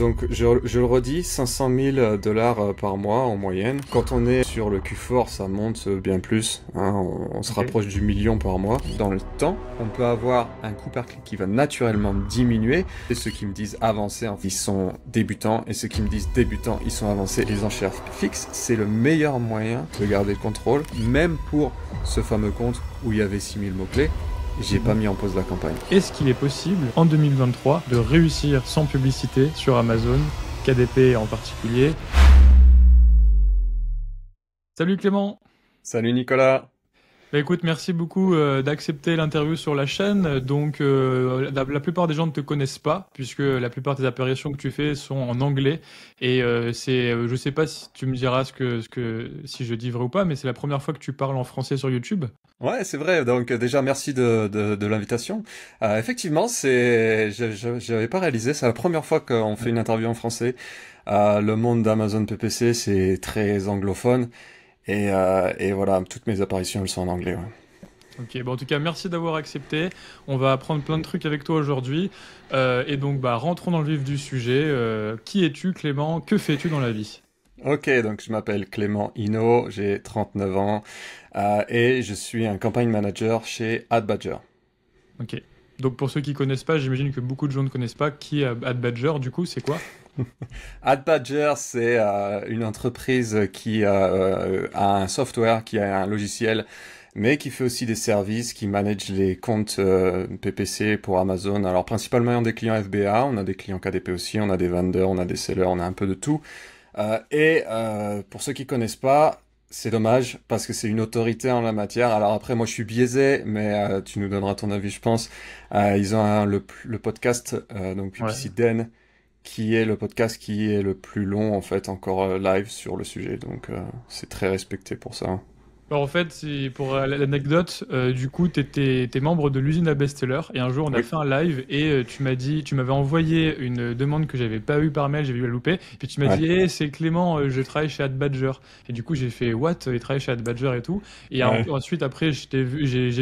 Donc je, le redis, 500 000 euh, dollars euh, par mois en moyenne. Quand on est sur le Q4, ça monte euh, bien plus. Hein. on, se rapproche du million par mois. Dans le temps, on peut avoir un coût par clic qui va naturellement diminuer. Et ceux qui me disent avancés, ils sont débutants. Et ceux qui me disent débutants, ils sont avancés. Les enchères fixes, c'est le meilleur moyen de garder le contrôle. Même pour ce fameux compte où il y avait 6000 mots-clés j'ai pas mis en pause la campagne. Est-ce qu'il est possible en 2023 de réussir sans publicité sur Amazon, KDP en particulier Salut Clément Salut Nicolas bah, écoute, merci beaucoup euh, d'accepter l'interview sur la chaîne. Donc, euh, la, plupart des gens ne te connaissent pas, puisque la plupart des apparitions que tu fais sont en anglais. Et euh, c'est, je sais pas si tu me diras ce que, ce que, si je dis vrai ou pas, mais c'est la première fois que tu parles en français sur YouTube. Ouais, c'est vrai. Donc euh, déjà, merci de, de, l'invitation. Euh, effectivement, c'est, je n'avais pas réalisé, c'est la première fois qu'on fait une interview en français. Euh, le monde d'Amazon PPC, c'est très anglophone. Et, euh, et, voilà, toutes mes apparitions, elles sont en anglais. Ok, bon, en tout cas, merci d'avoir accepté. On va apprendre plein de trucs avec toi aujourd'hui. Euh, et donc, bah, rentrons dans le vif du sujet. Euh, qui es-tu, Clément Que fais-tu dans la vie Ok, donc je m'appelle Clément Hinault, j'ai 39 ans euh, et je suis un campagne manager chez AdBadger. Ok, donc pour ceux qui ne connaissent pas, j'imagine que beaucoup de gens ne connaissent pas qui est AdBadger, du coup c'est quoi AdBadger, c'est euh, une entreprise qui euh, a un software, qui a un logiciel, mais qui fait aussi des services, qui manage les comptes PPC pour Amazon. Alors principalement on a des clients FBA, on a des clients KDP aussi, on a des vendeurs, on a des sellers, on a un peu de tout. Euh, et euh, pour ceux qui connaissent pas, c'est dommage parce que c'est une autorité en la matière. Alors après, moi je suis biaisé, mais euh, tu nous donneras ton avis, je pense. ils ont le, podcast donc PPC Den, qui est le podcast qui est le plus long en fait encore live sur le sujet, donc c'est très respecté pour ça. Alors, en fait, pour l'anecdote, euh, du coup, tu étais, membre de l'usine à best-seller et un jour, on a fait un live et euh, tu m'as dit, tu m'avais envoyé une demande que j'avais pas eu par mail, j'avais eu à louper. puis tu m'as dit, hey, eh, c'est Clément, euh, je travaille chez Badger Et du coup, j'ai fait, what, il travaille chez Badger et tout. Et ensuite, après, j'ai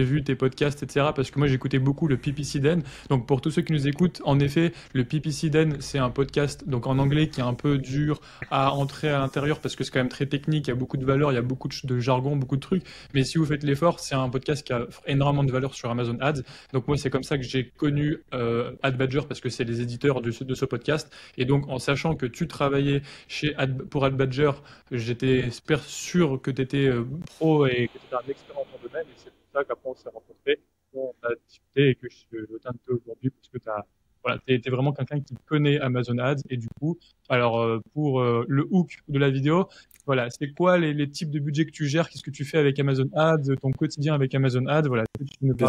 vu, tes podcasts, etc. Parce que moi, j'écoutais beaucoup le PPC Den. Donc, pour tous ceux qui nous écoutent, en effet, le PPC Den, c'est un podcast donc en anglais qui est un peu dur à entrer à l'intérieur parce que c'est quand même très technique, il y a beaucoup de valeurs, il y a beaucoup de jargon, beaucoup de de trucs. Mais si vous faites l'effort, c'est un podcast qui a énormément de valeur sur Amazon Ads. Donc moi, c'est comme ça que j'ai connu euh, Ad Badger parce que c'est les éditeurs de ce, de ce, podcast. Et donc, en sachant que tu travaillais chez Ad, pour badger j'étais sûr que tu étais euh, pro et que tu étais un expert en ton domaine. Et c'est pour ça qu'après, on s'est rencontrés, on a discuté et que je suis le teinte aujourd'hui parce que tu as voilà, tu es, vraiment quelqu'un qui connaît Amazon Ads et du coup, alors euh, pour le hook de la vidéo, voilà, c'est quoi les, types de budgets que tu gères Qu'est-ce que tu fais avec Amazon Ads Ton quotidien avec Amazon Ads Voilà.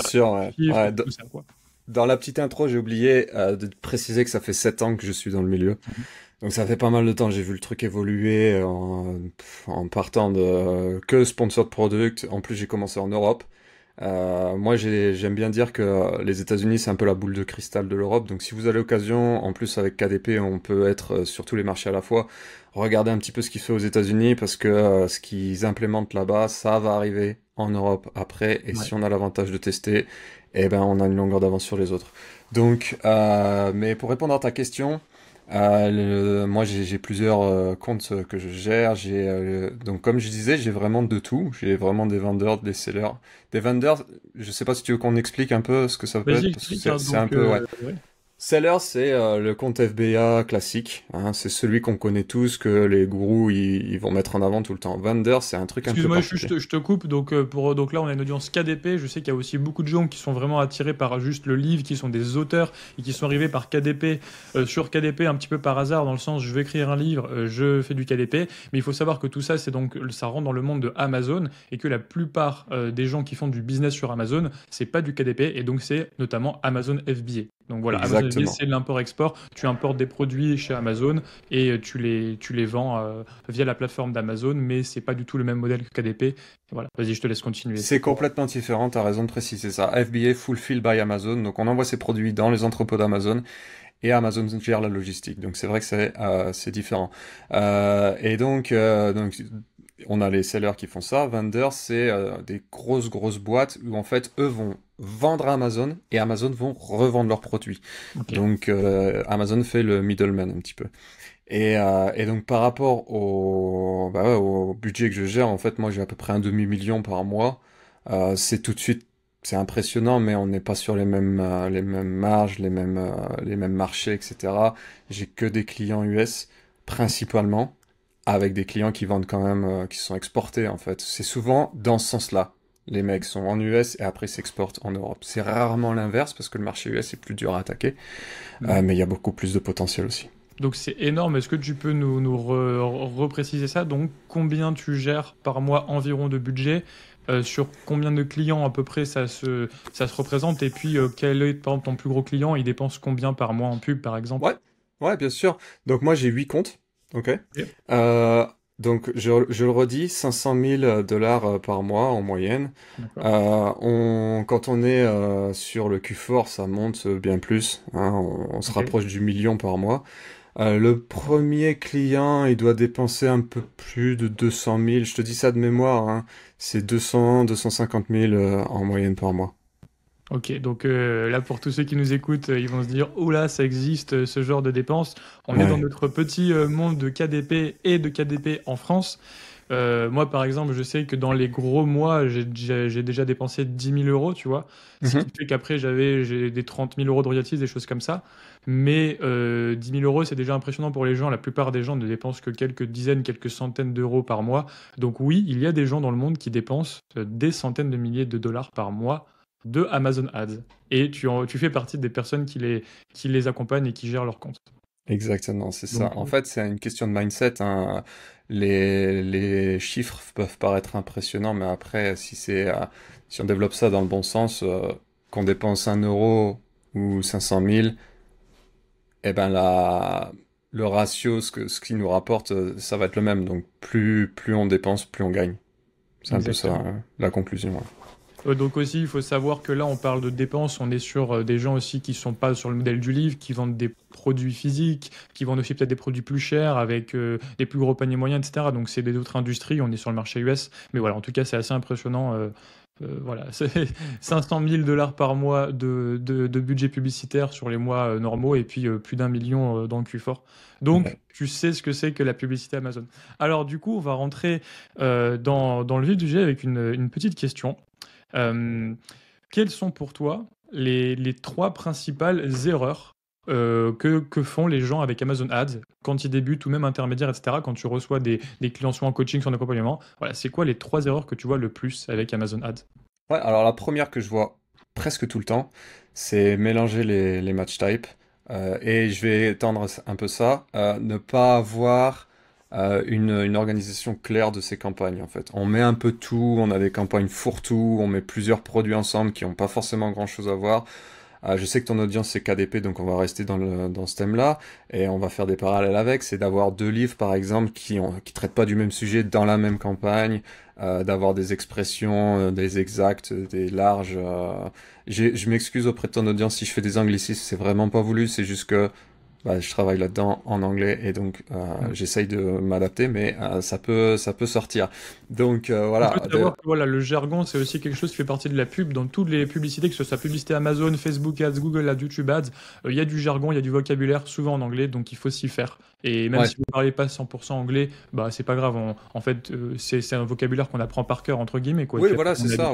sûr, Dans la petite intro, j'ai oublié euh, de préciser que ça fait 7 ans que je suis dans le milieu. Mhm. Donc ça fait pas mal de temps, j'ai vu le truc évoluer euh, en, partant de euh, que sponsor de product. En plus, j'ai commencé en Europe. Euh, moi, j'aime bien dire que les États-Unis, c'est un peu la boule de cristal de l'Europe. Donc, si vous avez l'occasion, en plus avec KDP, on peut être euh, sur tous les marchés à la fois. Regardez un petit peu ce qu'ils fait aux États-Unis parce que euh, ce qu'ils implémentent là-bas, ça va arriver en Europe après. Et si on a l'avantage de tester, eh ben, on a une longueur d'avance sur les autres. Donc, euh, mais pour répondre à ta question, euh, moi, j'ai plusieurs euh, comptes euh, que je gère. J'ai euh, donc, comme je disais, j'ai vraiment de tout. J'ai vraiment des vendeurs, des sellers, des vendeurs. Je sais pas si tu veux qu'on explique un peu ce que ça peut être. Hein. C'est un peu. Ouais. Seller, c'est euh, le compte FBA classique. Hein. c'est celui qu'on connaît tous, que les gourous ils, vont mettre en avant tout le temps. Vendor, c'est un truc un peu. Excuse-moi, je, te coupe. Donc, euh, pour, donc là, on a une audience KDP. Je sais qu'il y a aussi beaucoup de gens qui sont vraiment attirés par juste le livre, qui sont des auteurs et qui sont arrivés par KDP, euh, sur KDP un petit peu par hasard, dans le sens je vais écrire un livre, je fais du KDP. Mais il faut savoir que tout ça, c'est donc ça rentre dans le monde de Amazon et que la plupart des gens qui font du business sur Amazon, c'est pas du KDP et donc c'est notamment Amazon FBA. Donc voilà, c'est l'import-export. Tu importes des produits chez Amazon et euh, tu les, tu les vends euh, via la plateforme d'Amazon, mais c'est pas du tout le même modèle que KDP. Voilà, vas-y, je te laisse continuer. C'est complètement différent, tu as raison de préciser ça. FBA, Fulfilled by Amazon, donc on envoie ses produits dans les entrepôts d'Amazon et Amazon gère la logistique. Donc c'est vrai que c'est euh, c'est différent. et donc, donc on a les sellers qui font ça. Vendors, c'est des grosses grosses boîtes où en fait eux vont vendre à Amazon et Amazon vont revendre leurs produits. Donc euh, Amazon fait le middleman un petit peu. Et, euh, et donc par rapport au, bah au budget que je gère, en fait moi j'ai à peu près un demi million par mois. Euh, c'est tout de suite, c'est impressionnant, mais on n'est pas sur les mêmes euh, les mêmes marges, les mêmes les mêmes marchés, etc. J'ai que des clients US principalement avec des clients qui vendent quand même, qui sont exportés en fait. C'est souvent dans ce sens-là les mecs sont en US et après s'exportent en Europe. C'est rarement l'inverse parce que le marché US est plus dur à attaquer, mm. euh, mais il y a beaucoup plus de potentiel aussi. Donc c'est énorme. Est-ce que tu peux nous, repréciser ça Donc combien tu gères par mois environ de budget euh, sur combien de clients à peu près ça se, ça se représente et puis euh, quel est ton plus gros client Il dépense combien par mois en pub par exemple ouais. ouais, bien sûr. Donc moi j'ai huit comptes. Ok. Donc, je, le redis, 500 000 euh, dollars euh, par mois en moyenne. Euh, on, quand on est sur le Q4, ça monte bien plus. Hein. on, se rapproche du million par mois. le premier client, il doit dépenser un peu plus de 200 000. Je te dis ça de mémoire. Hein. C'est 200, 250 000 en moyenne par mois. Ok, donc euh, là pour tous ceux qui nous écoutent, euh, ils vont se dire oh là ça existe euh, ce genre de dépenses. On est dans notre petit monde de KDP et de KDP en France. Euh, moi par exemple, je sais que dans les gros mois, j'ai déjà dépensé 10 000 euros, tu vois. Ce mhm. qui fait qu'après j'avais j'ai des 30 000 euros de royalties, des choses comme ça. Mais euh, 10 000 euros, c'est déjà impressionnant pour les gens. La plupart des gens ne dépensent que quelques dizaines, quelques centaines d'euros par mois. Donc oui, il y a des gens dans le monde qui dépensent des centaines de milliers de dollars par mois de Amazon Ads. Et tu, fais partie des personnes qui les, qui accompagnent et qui gèrent leur compte. Exactement, c'est ça. en fait, c'est une question de mindset. Hein. Les, chiffres peuvent paraître impressionnants, mais après, si, euh, on développe ça dans le bon sens, euh, qu'on dépense 1 euro ou 500 000, eh ben le ratio, ce, que, nous rapporte, euh, ça va être le même. Donc plus, on dépense, plus on gagne. C'est un peu ça, hein, la conclusion. Euh, donc aussi, il faut savoir que là, on parle de dépenses, on est sur euh, des gens aussi qui ne sont pas sur le modèle du livre, qui vendent des produits physiques, qui vendent aussi peut-être des produits plus chers avec les euh, des plus gros paniers moyens, etc. Donc c'est des autres industries, on est sur le marché US. Mais voilà, en tout cas, c'est assez impressionnant. voilà, c'est 500 000 dollars par mois de, budget publicitaire sur les mois normaux et puis plus d'un million dans le Q4. Donc, tu sais ce que c'est que la publicité Amazon. Alors, du coup, on va rentrer dans, le vif du sujet avec une petite question. Euh, quelles sont pour toi les, trois principales erreurs euh, que, font les gens avec Amazon Ads quand ils débutent ou même intermédiaires, etc. Quand tu reçois des, clients soit en coaching, soit en accompagnement, voilà, c'est quoi les trois erreurs que tu vois le plus avec Amazon Ads Ouais, alors la première que je vois presque tout le temps, c'est mélanger les, match types. Euh, et je vais étendre un peu ça, ne pas avoir euh, une, organisation claire de ces campagnes en fait. On met un peu tout, on a des campagnes fourre-tout, on met plusieurs produits ensemble qui n'ont pas forcément grand-chose à voir. Euh, je sais que ton audience c'est KDP, donc on va rester dans, dans ce thème-là et on va faire des parallèles avec. C'est d'avoir deux livres par exemple qui ont, qui traitent pas du même sujet dans la même campagne, euh, d'avoir des expressions, des exactes des larges. je m'excuse auprès de ton audience si je fais des anglicismes, c'est vraiment pas voulu, c'est juste que bah, je travaille là-dedans en anglais et donc euh, j'essaye de m'adapter, mais euh, ça peut ça peut sortir. Donc euh, voilà. voilà, le jargon c'est aussi quelque chose qui fait partie de la pub. Dans toutes les publicités, que ce soit publicité Amazon, Facebook Ads, Google Ads, YouTube Ads, euh, il y a du jargon, il y a du vocabulaire souvent en anglais, donc il faut s'y faire. Et même si vous ne parlez pas 100% anglais, bah, c'est pas grave. en fait, euh, c'est un vocabulaire qu'on apprend par cœur, entre guillemets. Quoi, oui, voilà, c'est ça,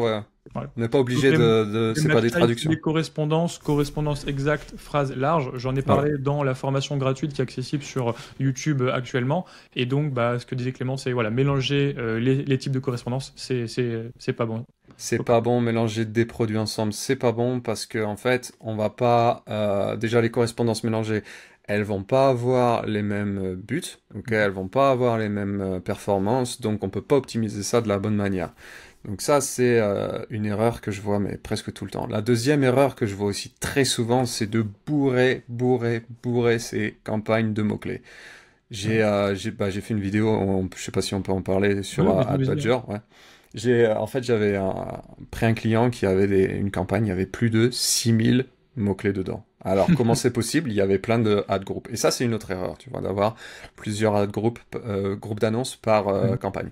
On n'est pas obligé de. de c'est pas des traductions. Les correspondances, correspondances exactes, phrases larges, j'en ai parlé dans la formation gratuite qui est accessible sur YouTube euh, actuellement. Et donc, bah, ce que disait Clément, c'est voilà, mélanger euh, les, types de correspondances, c'est pas bon. C'est pas bon, mélanger des produits ensemble, c'est pas bon parce que en fait, on va pas. déjà, les correspondances mélangées, elles vont pas avoir les mêmes euh, buts, elles mm. elles vont pas avoir les mêmes euh, performances, donc on peut pas optimiser ça de la bonne manière. Donc ça, c'est euh, une erreur que je vois, mais presque tout le temps. La deuxième erreur que je vois aussi très souvent, c'est de bourrer, bourrer, bourrer ces campagnes de mots-clés. J'ai j'ai, bah, fait une vidéo, on, je sais pas si on peut en parler, sur AdBadger. J'ai En fait, j'avais pris un client qui avait une campagne, il y avait plus de 6000 mots-clés dedans. Alors comment c'est possible Il y avait plein de ad groupes. Et ça c'est une autre erreur, tu vois, d'avoir plusieurs ad groupes, euh, groupes d'annonces par euh, mm. campagne.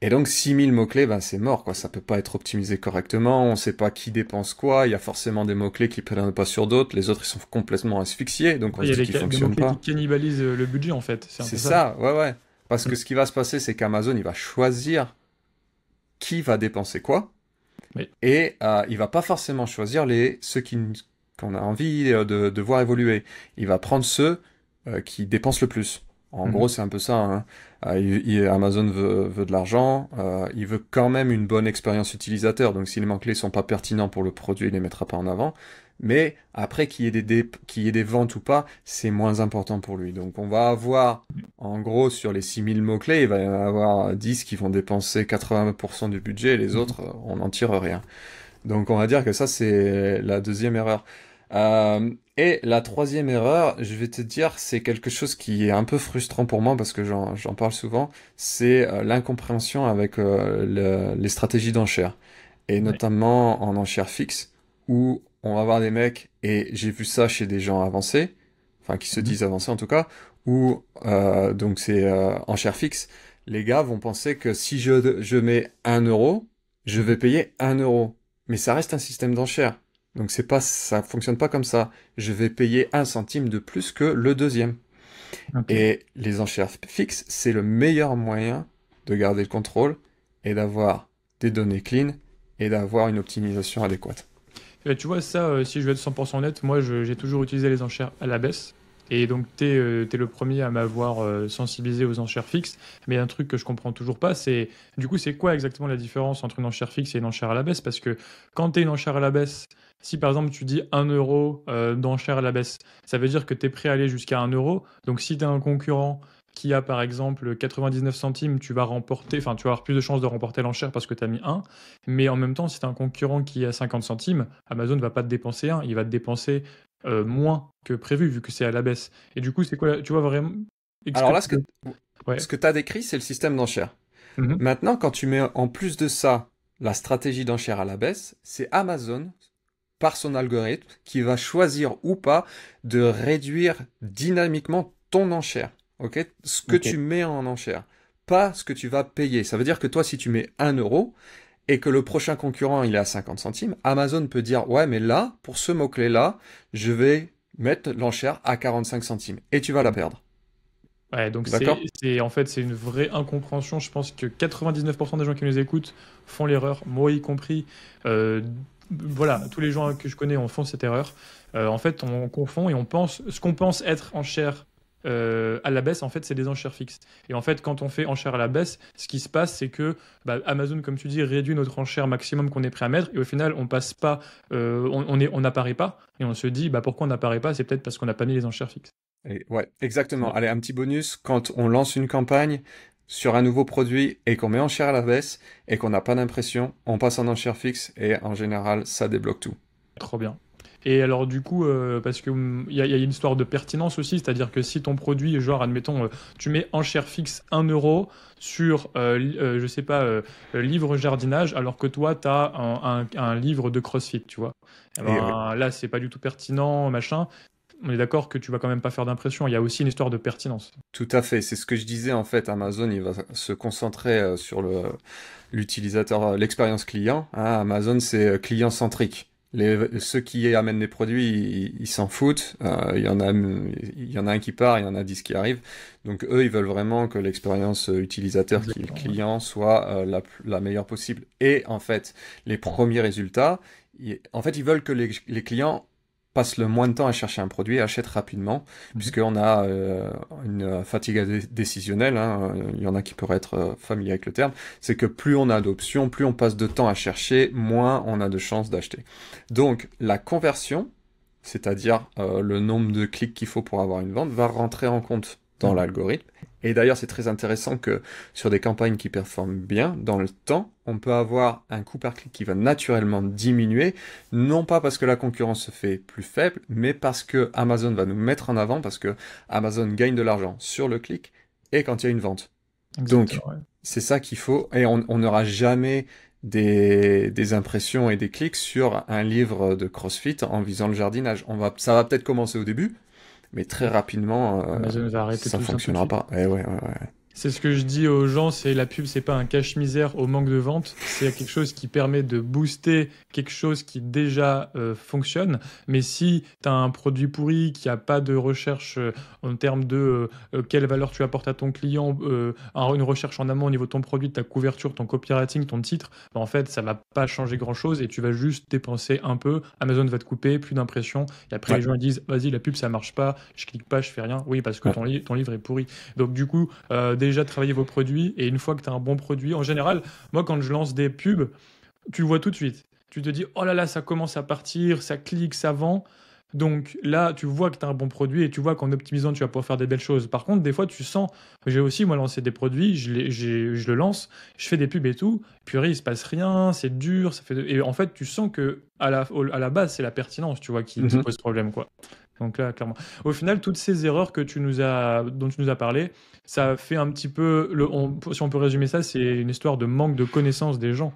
Et donc 6000 mots-clés, ben c'est mort, quoi. ça peut pas être optimisé correctement, on sait pas qui dépense quoi, il y a forcément des mots-clés qui prennent pas sur d'autres, les autres ils sont complètement asphyxiés, donc on se dit qu'ils fonctionnent pas. Qui cannibalisent euh, le budget en fait. C'est ça. ouais ouais. Parce que mm. ce qui va se passer, c'est qu'Amazon, il va choisir qui va dépenser quoi. Et euh, il va pas forcément choisir les ceux qui qu'on a envie euh, de, voir évoluer. Il va prendre ceux euh, qui dépensent le plus. En mhm. gros, c'est un peu ça. Hein. Euh, Amazon veut, de l'argent, il veut quand même une bonne expérience utilisateur. Donc, si les mots-clés sont pas pertinents pour le produit, il les mettra pas en avant. Mais après, qu'il y, ait des, qu'il des ventes ou pas, c'est moins important pour lui. Donc, on va avoir, en gros, sur les 6000 mots-clés, il va y avoir 10 qui vont dépenser 80% du budget et les mhm. autres, on n'en tire rien. Donc on va dire que ça c'est la deuxième erreur. Euh, et la troisième erreur, je vais te dire, c'est quelque chose qui est un peu frustrant pour moi parce que j'en parle souvent, c'est euh, l'incompréhension avec euh, les stratégies d'enchères. Et notamment en enchères fixes, où on va voir des mecs, et j'ai vu ça chez des gens avancés, enfin qui se mhm. disent avancés en tout cas, où donc c'est enchères fixes, les gars vont penser que si je, je mets un euro, je vais payer un euro mais ça reste un système d'enchères. Donc c'est pas, ça fonctionne pas comme ça. Je vais payer un centime de plus que le deuxième. Et les enchères fixes, c'est le meilleur moyen de garder le contrôle et d'avoir des données clean et d'avoir une optimisation adéquate. tu vois, ça, euh, si je veux être 100% honnête, moi j'ai toujours utilisé les enchères à la baisse. Et donc, tu es, euh, le premier à m'avoir euh, sensibilisé aux enchères fixes. Mais un truc que je comprends toujours pas, c'est du coup, c'est quoi exactement la différence entre une enchère fixe et une enchère à la baisse Parce que quand tu es une enchère à la baisse, si par exemple tu dis 1 euro euh, d'enchère à la baisse, ça veut dire que tu es prêt à aller jusqu'à 1 euro. Donc, si tu as un concurrent qui a par exemple 99 centimes, tu vas remporter, enfin tu vas avoir plus de chances de remporter l'enchère parce que tu as mis 1. Mais en même temps, si tu as un concurrent qui a 50 centimes, Amazon ne va pas te dépenser 1, il va te dépenser euh, moins que prévu, vu que c'est à la baisse. Et du coup, c'est quoi, tu vois vraiment. Alors là, ce que, ce que tu as décrit, c'est le système d'enchère mhm. Maintenant, quand tu mets en plus de ça la stratégie d'enchère à la baisse, c'est Amazon, par son algorithme, qui va choisir ou pas de réduire dynamiquement ton enchère. ok ce que tu mets en enchère, pas ce que tu vas payer. Ça veut dire que toi, si tu mets 1 euro, et que le prochain concurrent il est à 50 centimes, Amazon peut dire ouais mais là, pour ce mot-clé là, je vais mettre l'enchère à 45 centimes et tu vas la perdre. Ouais, donc c'est en fait c'est une vraie incompréhension. Je pense que 99% des gens qui nous écoutent font l'erreur, moi y compris. Euh, voilà, tous les gens que je connais en font cette erreur. Euh, en fait, on confond et on pense ce qu'on pense être en enchère euh, à la baisse, en fait, c'est des enchères fixes. Et en fait, quand on fait enchère à la baisse, ce qui se passe, c'est que bah, Amazon, comme tu dis, réduit notre enchère maximum qu'on est prêt à mettre, et au final, on passe pas, euh, on n'apparaît on pas, et on se dit, bah, pourquoi on n'apparaît pas C'est peut-être parce qu'on n'a pas mis les enchères fixes. Et ouais, exactement. Allez, un petit bonus, quand on lance une campagne, sur un nouveau produit et qu'on met enchère à la baisse et qu'on n'a pas d'impression, on passe en enchère fixe et en général, ça débloque tout. Trop bien. Et alors du coup, euh, parce que hum, il y, a une histoire de pertinence aussi, c'est-à-dire que si ton produit, genre admettons, euh, tu mets en chair fixe 1 euro sur, je euh, je sais pas, livre jardinage, alors que toi, tu as un, livre de CrossFit, tu vois. Eh eh ben, Là, c'est pas du tout pertinent, machin. On est d'accord que tu vas quand même pas faire d'impression. Il y a aussi une histoire de pertinence. Tout à fait. C'est ce que je disais en fait. Amazon, il va se concentrer sur le l'utilisateur, l'expérience client. Ah, Amazon, c'est client centrique les, ceux qui amènent les produits, ils s'en foutent. Euh, il y en a, il y en a un qui part, il y en a dix qui arrivent. Donc eux, ils veulent vraiment que l'expérience utilisateur, client, soit euh, la, meilleure possible. Et en fait, les premiers résultats, en fait, ils veulent que les, les clients passe le moins de temps à chercher un produit et achète rapidement, mhm. puisque puisqu'on a euh, une fatigue décisionnelle, hein, euh, il y en a qui pourraient être euh, familiers avec le terme, c'est que plus on a d'options, plus on passe de temps à chercher, moins on a de chances d'acheter. Donc la conversion, c'est-à-dire le nombre de clics qu'il faut pour avoir une vente, va rentrer en compte dans mhm. l'algorithme et d'ailleurs, c'est très intéressant que sur des campagnes qui performent bien, dans le temps, on peut avoir un coût par clic qui va naturellement diminuer, non pas parce que la concurrence se fait plus faible, mais parce que Amazon va nous mettre en avant, parce que Amazon gagne de l'argent sur le clic et quand il y a une vente. Donc, c'est ça qu'il faut, et on n'aura jamais des, des, impressions et des clics sur un livre de CrossFit en visant le jardinage. On va, ça va peut-être commencer au début, mais très rapidement, euh, ça fonctionnera pas. Eh ouais. C'est ce que je dis aux gens, c'est la pub, c'est pas un cache-misère au manque de vente, c'est quelque chose qui permet de booster quelque chose qui déjà euh, fonctionne. Mais si tu as un produit pourri, qui a pas de recherche euh, en termes de euh, quelle valeur tu apportes à ton client, une recherche en amont au niveau de ton produit, de ta couverture, ton copywriting, ton titre, bah, en fait, ça va pas changer grand-chose et tu vas juste dépenser un peu. Amazon va te couper, plus d'impression. Et après, les gens disent, vas-y, la pub, ça marche pas, je clique pas, je fais rien. Oui, parce que ton, ton livre est pourri. Donc du coup, déjà travaillé vos produits. Et une fois que tu as un bon produit, en général, moi, quand je lance des pubs, tu vois tout de suite. Tu te dis, oh là là, ça commence à partir, ça clique, ça vend. Donc là, tu vois que tu as un bon produit et tu vois qu'en optimisant, tu vas pouvoir faire des belles choses. Par contre, des fois, tu sens, j'ai aussi, moi, lancé des produits, je, je le lance, je fais des pubs et tout, puis il se passe rien, c'est dur, ça fait... Et en fait, tu sens que à la, à la base, c'est la pertinence, tu vois, qui mhm. pose problème, quoi. Donc là, clairement. Au final, toutes ces erreurs que tu nous as, dont tu nous as parlé, ça fait un petit peu, le, si on peut résumer ça, c'est une histoire de manque de connaissance des gens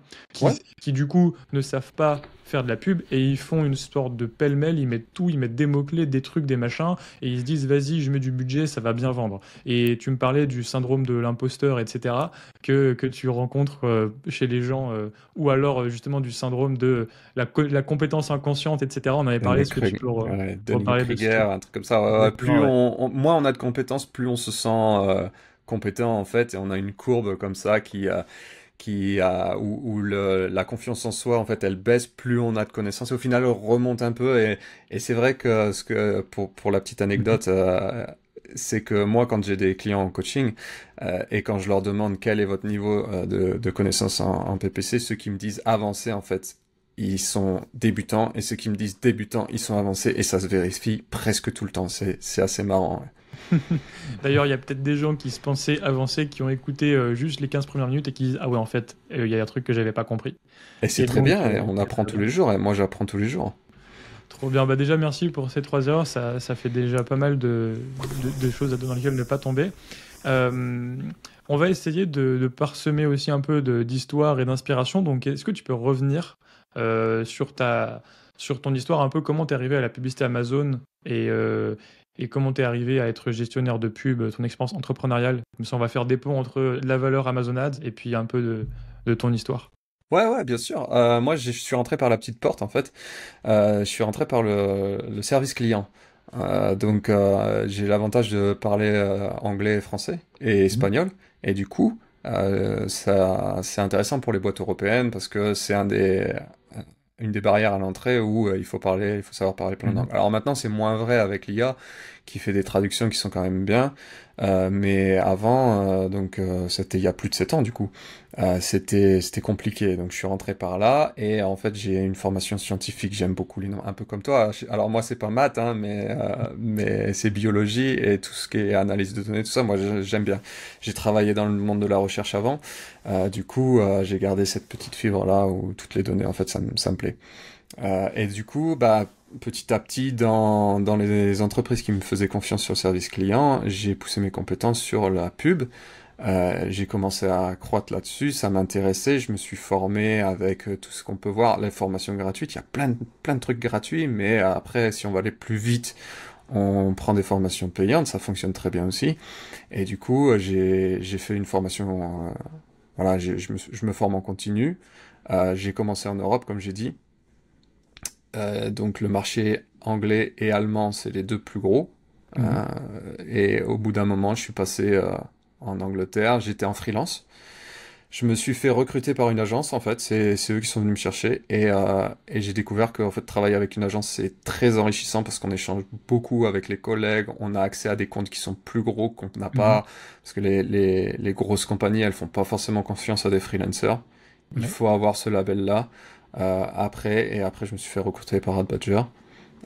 qui, du coup ne savent pas faire de la pub et ils font une sorte de pêle-mêle, ils mettent tout, ils mettent des mots-clés, des trucs, des machins et ils se disent vas-y, je mets du budget, ça va bien vendre. Et tu me parlais du syndrome de l'imposteur, etc., que, que tu rencontres euh, chez les gens euh, ou alors euh, justement du syndrome de la, compétence inconsciente, etc. On avait parlé, ce que tu peux reparler un truc comme ça. plus on, moins on a de compétences, plus on se sent euh, compétent en fait, et on a une courbe comme ça qui euh, qui a où, le, la confiance en soi en fait elle baisse plus on a de connaissances et au final on remonte un peu et, et c'est vrai que ce que pour pour la petite anecdote mm-hmm. euh, c'est que moi, quand j'ai des clients en coaching et quand je leur demande quel est votre niveau de, de connaissance en, en, PPC, ceux qui me disent avancer, en fait, ils sont débutants et ceux qui me disent débutants, ils sont avancés et ça se vérifie presque tout le temps. C'est assez marrant. D'ailleurs, il y a peut-être des gens qui se pensaient avancés, qui ont écouté euh, juste les 15 premières minutes et qui disent Ah ouais, en fait, euh, il y a un truc que j'avais pas compris. Et c'est très bien, euh, on apprend tous les jours, et moi j'apprends tous les jours. Trop bien, bah déjà merci pour ces trois heures, ça, ça fait déjà pas mal de, de, de choses dans lesquelles ne pas tomber. on va essayer de, de, parsemer aussi un peu d'histoire et d'inspiration. Donc, est-ce que tu peux revenir euh, sur, ta, sur ton histoire, un peu comment es arrivé à la publicité Amazon et, euh, et comment es arrivé à être gestionnaire de pub, ton expérience entrepreneuriale. Comme ça, on va faire des ponts entre la valeur Amazon Ads et puis un peu de, de ton histoire. Ouais, ouais, bien sûr. Euh, moi, je suis rentré par la petite porte, en fait. je suis rentré par le, le service client. donc, j'ai l'avantage de parler anglais, français et mmh. espagnol. Et du coup, ça, c'est intéressant pour les boîtes européennes parce que c'est un des, une des barrières à l'entrée où euh, il faut parler, il faut savoir parler plein mhm. Alors maintenant, c'est moins vrai avec l'IA qui fait des traductions qui sont quand même bien, euh, mais avant, euh, donc c'était il y a plus de 7 ans du coup, euh, c'était c'était compliqué donc je suis rentré par là et euh, en fait j'ai une formation scientifique j'aime beaucoup les noms un peu comme toi alors moi c'est pas maths hein, mais euh, mais c'est biologie et tout ce qui est analyse de données tout ça moi j'aime bien j'ai travaillé dans le monde de la recherche avant du coup j'ai gardé cette petite fibre là où toutes les données en fait ça, ça me plaît et du coup bah petit à petit, dans, dans, les entreprises qui me faisaient confiance sur le service client, j'ai poussé mes compétences sur la pub. Euh, j'ai commencé à croître là-dessus, ça m'intéressait, je me suis formé avec euh, tout ce qu'on peut voir, les formations gratuites, il y a plein de, plein de trucs gratuits, mais après, si on va aller plus vite, on prend des formations payantes, ça fonctionne très bien aussi. Et du coup, euh, j'ai fait une formation, voilà, je me, forme en continu. j'ai commencé en Europe, comme j'ai dit, euh, donc le marché anglais et allemand, c'est les deux plus gros. Mhm. Euh, et au bout d'un moment, je suis passé euh, en Angleterre, j'étais en freelance. Je me suis fait recruter par une agence, en fait, c'est eux qui sont venus me chercher. Et, j'ai découvert que fait, travailler avec une agence, c'est très enrichissant parce qu'on échange beaucoup avec les collègues, on a accès à des comptes qui sont plus gros qu'on n'a pas, mhm. parce que les, grosses compagnies, elles font pas forcément confiance à des freelancers. Il faut avoir ce label-là. Euh, après, et après, je me suis fait recruter par Adbadger.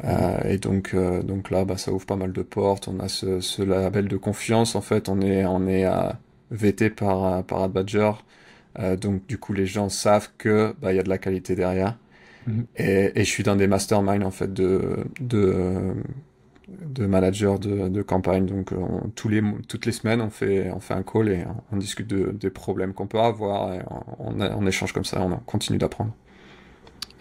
Euh, et donc, euh, donc là, bah, ça ouvre pas mal de portes. On a ce, label de confiance. En fait, on est, on est VT par, par Adbadger. donc, du coup, les gens savent que bah, y a de la qualité derrière. Mhm. et, je suis dans des mastermind en fait de, de, de managers de, de campagne. Donc, tous les, toutes les semaines, on fait, on fait un call et on, discute de, des problèmes qu'on peut avoir. on échange comme ça. On continue d'apprendre.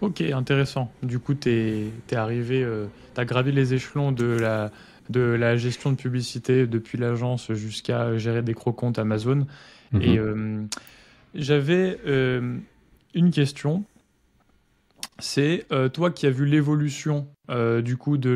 Ok, intéressant. Du coup, tu es, arrivé, euh, as gravi les échelons de la, de la gestion de publicité depuis l'agence jusqu'à gérer des crocs comptes Amazon. Mhm. Et euh, j'avais euh, une question c'est euh, toi qui as vu l'évolution euh, du coup de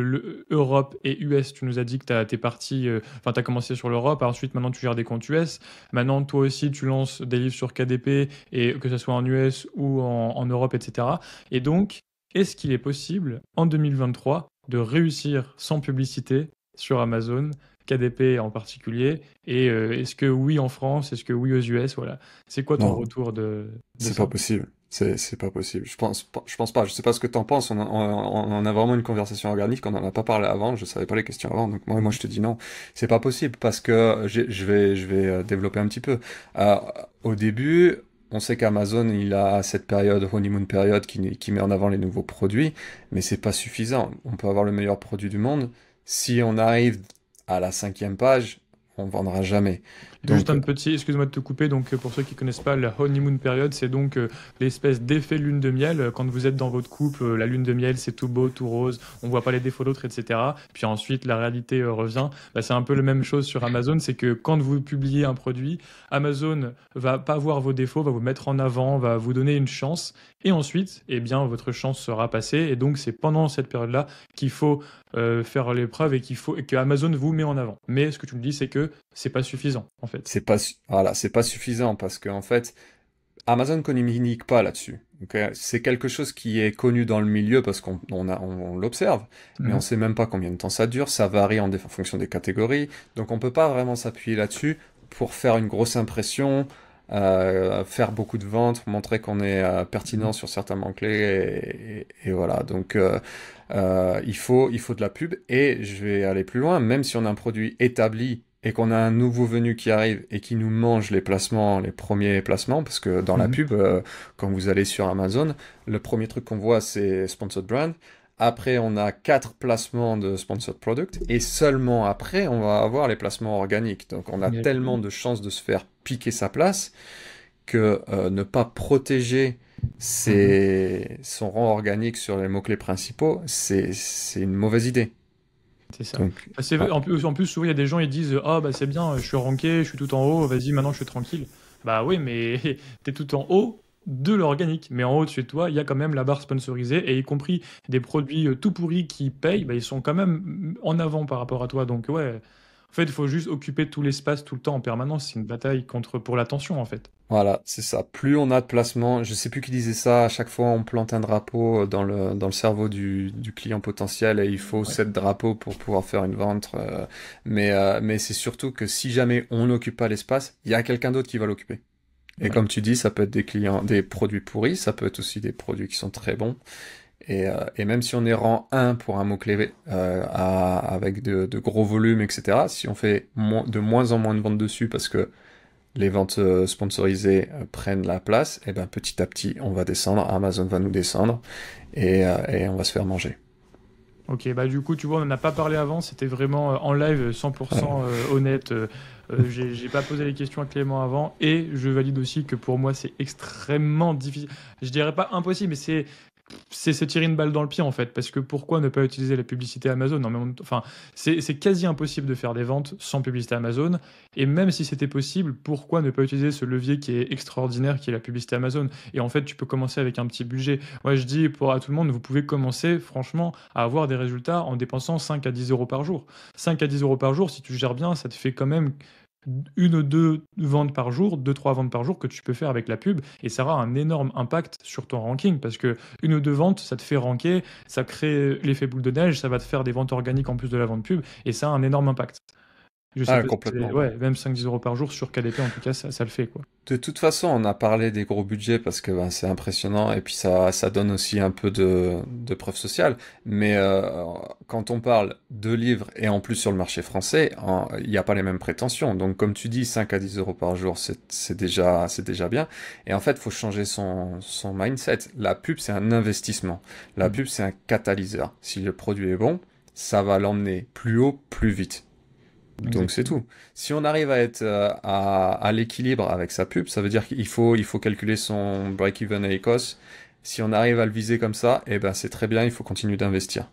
l'Europe et US. Tu nous as dit que tu parti, euh, enfin, tu as commencé sur l'Europe, ensuite maintenant tu gères des comptes US. Maintenant, toi aussi, tu lances des livres sur KDP, et que ce soit en US ou en, Europe, etc. Et donc, est-ce qu'il est possible en 2023 de réussir sans publicité sur Amazon KDP en particulier Et est-ce que oui en France Est-ce que oui aux US Voilà. C'est quoi ton retour de, de C'est pas possible. C'est pas possible. Je pense, je pense pas. Je sais pas ce que t'en penses. On, en a vraiment une conversation organique. On n'en a pas parlé avant. Je savais pas les questions avant. Donc moi, moi je te dis non. C'est pas possible parce que je vais, je vais euh, développer un petit peu. Euh, au début, on sait qu'Amazon, il a cette période, honeymoon période, qui, qui met en avant les nouveaux produits. Mais c'est pas suffisant. On peut avoir le meilleur produit du monde. Si on arrive à la cinquième page on vendra jamais. Juste un euh, petit, excuse-moi de te couper, donc euh, pour ceux qui connaissent pas la honeymoon période, c'est donc euh, l'espèce d'effet lune de miel. Quand vous êtes dans votre couple, la lune de miel, c'est tout beau, tout rose, on voit pas les défauts d'autres, etc. Puis ensuite, la réalité revient. Bah, c'est un peu la même chose sur Amazon, c'est que quand vous publiez un produit, Amazon va pas voir vos défauts, va vous mettre en avant, va vous donner une chance, et ensuite, eh bien, votre chance sera passée. Et donc, c'est pendant cette période-là qu'il faut euh, faire l'épreuve et qu'il faut et que Amazon vous met en avant. Mais ce que tu me dis, c'est que c'est pas suffisant, en fait. C'est pas, voilà, c'est pas suffisant parce qu'en en fait, Amazon communique pas là-dessus. c'est quelque chose qui est connu dans le milieu parce qu'on on, l'observe, mais on mhm. on sait même pas combien de temps ça dure. Ça varie en, en fonction des catégories, donc on peut pas vraiment s'appuyer là-dessus pour faire une grosse impression faire beaucoup de ventes, montrer qu'on est euh, pertinent mm-hmm. sur certains mots et, voilà. Donc euh, euh, il faut il faut de la pub et je vais aller plus loin. Même si on a un produit établi et qu'on a un nouveau venu qui arrive et qui nous mange les placements, les premiers placements, parce que dans la mm-hmm. pub, quand vous allez sur Amazon, le premier truc qu'on voit, c'est Sponsored Brand. Après, on a quatre placements de sponsored product. Et seulement après, on va avoir les placements organiques. Donc, on a tellement de chances de se faire piquer sa place que euh, ne pas protéger mhm. son rang organique sur les mots-clés principaux, c'est une mauvaise idée. C'est ça. Bah, en, plus, souvent, il y a des gens qui disent Ah, bah c'est bien, je suis ranké, je suis tout en haut, vas-y, maintenant je suis tranquille. Bah oui, mais t'es tout en haut, de l'organique. Mais en haut, de chez toi, il y a quand même la barre sponsorisée et y compris des produits euh, tout pourris qui payent, bah, ils sont quand même mm, en avant par rapport à toi. Donc, ouais, en fait, il faut juste occuper tout l'espace tout le temps en permanence. C'est une bataille contre, pour l'attention, en fait. Voilà, c'est ça. Plus on a de placements, je sais plus qui disait ça, à chaque fois on plante un drapeau euh, dans le, dans le cerveau du, client potentiel et il faut sept drapeaux pour pouvoir faire une vente. Euh, mais mais c'est surtout que si jamais on n'occupe pas l'espace, il y a quelqu'un d'autre qui va l'occuper. Et comme tu dis, ça peut être des clients, des produits pourris, ça peut être aussi des produits qui sont très bons. Et, euh, même si on est rang 1 pour un mot-clé euh, avec de, gros volumes, etc., si on fait de moins en moins de ventes dessus parce que les ventes euh, sponsorisées euh, prennent la place, et eh ben petit à petit, on va descendre, Amazon va nous descendre et on va se faire manger. Ok, bah du coup, tu vois, on n'en a pas parlé avant, c'était vraiment euh, en live 100% euh, euh, honnête. J'ai pas posé les questions à Clément avant et je valide aussi que pour moi, c'est extrêmement difficile. Je dirais pas impossible, mais c'est c'est se tirer une balle dans le pied en fait, parce que pourquoi ne pas utiliser la publicité Amazon Enfin, c'est quasi impossible de faire des ventes sans publicité Amazon. Et même si c'était possible, pourquoi ne pas utiliser ce levier qui est extraordinaire, qui est la publicité Amazon Et en fait, tu peux commencer avec un petit budget. Moi, je dis pour à tout le monde, vous pouvez commencer franchement à avoir des résultats en dépensant 5 à 10 euros par jour. 5 à 10 euros par jour, si tu gères bien, ça te fait quand même une ou deux ventes par jour, deux, trois ventes par jour que tu peux faire avec la pub et ça aura un énorme impact sur ton ranking parce que une ou deux ventes, ça te fait ranker, ça crée l'effet boule de neige, ça va te faire des ventes organiques en plus de la vente pub et ça a un énorme impact. Je ah, complètement. Ouais, même 5-10 euros par jour sur KDP, en tout cas, ça, le fait. Quoi. De toute façon, on a parlé des gros budgets parce que ben, c'est impressionnant et puis ça, ça donne aussi un peu de, de preuve sociale. Mais euh, quand on parle de livres et en plus sur le marché français, il n'y a pas les mêmes prétentions. Donc, comme tu dis, 5 à 10 euros par jour, c'est déjà, déjà bien. Et en fait, il faut changer son, mindset. La pub, c'est un investissement. La mm. pub, c'est un catalyseur. Si le produit est bon, ça va l'emmener plus haut, plus vite. Donc c'est tout. Si on arrive à être euh, à, l'équilibre avec sa pub, ça veut dire qu'il faut, il faut calculer son break-even à Si on arrive à le viser comme ça, et eh ben c'est très bien, il faut continuer d'investir.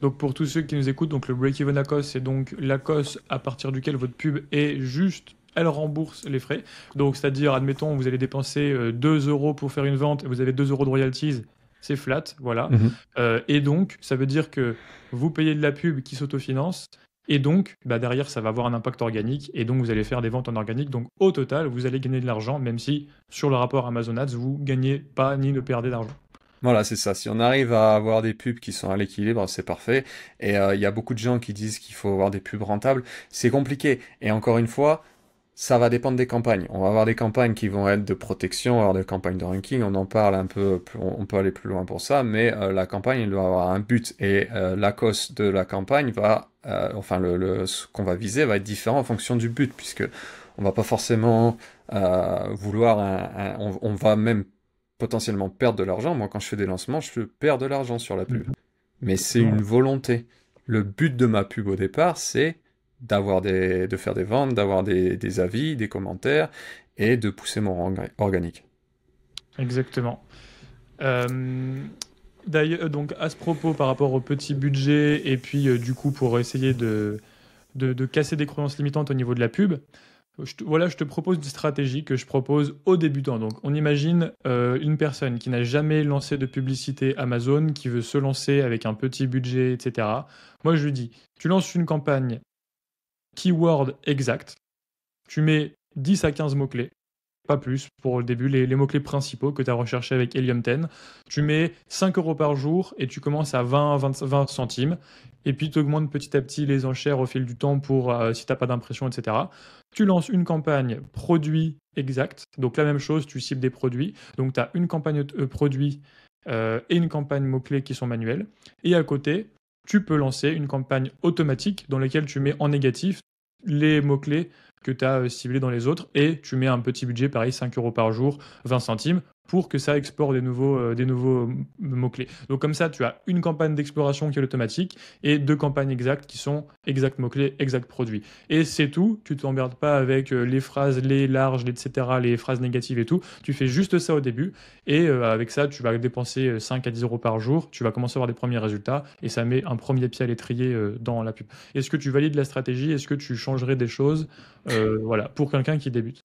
Donc pour tous ceux qui nous écoutent, donc le break-even ACOS, c'est donc l'ACOS à partir duquel votre pub est juste elle rembourse les frais. Donc, c'est-à-dire, admettons, vous allez dépenser 2 euh, euros pour faire une vente et vous avez 2 euros de royalties, c'est flat, voilà. Mhm. Euh, et donc, ça veut dire que vous payez de la pub qui s'autofinance et donc, bah derrière, ça va avoir un impact organique. Et donc, vous allez faire des ventes en organique. Donc, au total, vous allez gagner de l'argent, même si sur le rapport Amazon Ads, vous gagnez pas ni ne perdez d'argent. Voilà, c'est ça. Si on arrive à avoir des pubs qui sont à l'équilibre, c'est parfait. Et euh, il y a beaucoup de gens qui disent qu'il faut avoir des pubs rentables. C'est compliqué. Et encore une fois, ça va dépendre des campagnes. On va avoir des campagnes qui vont être de protection, alors des campagnes de ranking, on en parle un peu, on peut aller plus loin pour ça, mais euh, la campagne, elle doit avoir un but. Et euh, la cause de la campagne va euh, enfin le, ce qu'on va viser va être différent en fonction du but, puisque on va pas forcément euh, vouloir, on, va même potentiellement perdre de l'argent. Moi, quand je fais des lancements, je perds de l'argent sur la pub, mais c'est une volonté. Le but de ma pub au départ, c'est d'avoir des, de faire des ventes, d'avoir des, avis, des commentaires et de pousser mon organique. Exactement. Euh, D'ailleurs, euh, donc à ce propos, par rapport au petit budget, et puis euh, du coup pour essayer de, de, casser des croyances limitantes au niveau de la pub, je te, voilà, je te propose une stratégie que je propose aux débutants. Donc on imagine euh, une personne qui n'a jamais lancé de publicité Amazon, qui veut se lancer avec un petit budget, etc. Moi je lui dis, tu lances une campagne keyword exact, tu mets 10 à 15 mots-clés, pas plus. Pour le début, les, mots-clés principaux que tu as recherchés avec Helium 10. Tu mets 5 euros par jour et tu commences à 20, 20, 20 centimes. Et puis tu augmentes petit à petit les enchères au fil du temps pour euh, si tu n'as pas d'impression, etc. Tu lances une campagne produit exact. Donc la même chose, tu cibles des produits. Donc tu as une campagne euh, produit euh, et une campagne mots-clés qui sont manuels. Et à côté, tu peux lancer une campagne automatique dans laquelle tu mets en négatif les mots-clés que tu as euh, ciblé dans les autres et tu mets un petit budget, pareil, 5 euros par jour, 20 centimes pour que ça exporte des nouveaux, euh, des nouveaux euh, mots-clés. Donc comme ça, tu as une campagne d'exploration qui est automatique et deux campagnes exactes qui sont exact mots-clés, exact produit. Et c'est tout, tu t'emmerdes pas avec euh, les phrases, les larges, etc., les phrases négatives et tout. Tu fais juste ça au début et avec ça, tu vas dépenser 5 à 10 euros par jour, tu vas commencer à avoir des premiers résultats et ça met un premier pied à l'étrier dans la pub. Est-ce que tu valides la stratégie Est-ce que tu changerais des choses Voilà, pour quelqu'un qui débute.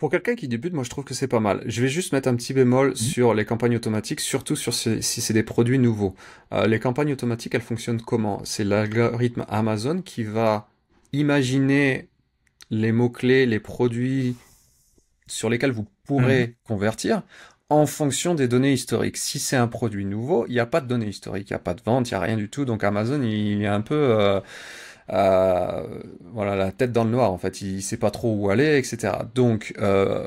Pour quelqu'un qui débute, moi je trouve que c'est pas mal. Je vais juste mettre un petit bémol mhm. sur les campagnes automatiques, surtout sur si, c'est des produits nouveaux. Euh, les campagnes automatiques, elles fonctionnent comment C'est l'algorithme Amazon qui va imaginer les mots-clés, les produits sur lesquels vous pourrez mhm. convertir en fonction des données historiques. Si c'est un produit nouveau, il n'y a pas de données historiques, il n'y a pas de vente, il n'y a rien du tout. Donc Amazon, il, est un peu... Euh, voilà, la tête dans le noir, en fait. Il, sait pas trop où aller, etc. Donc, euh,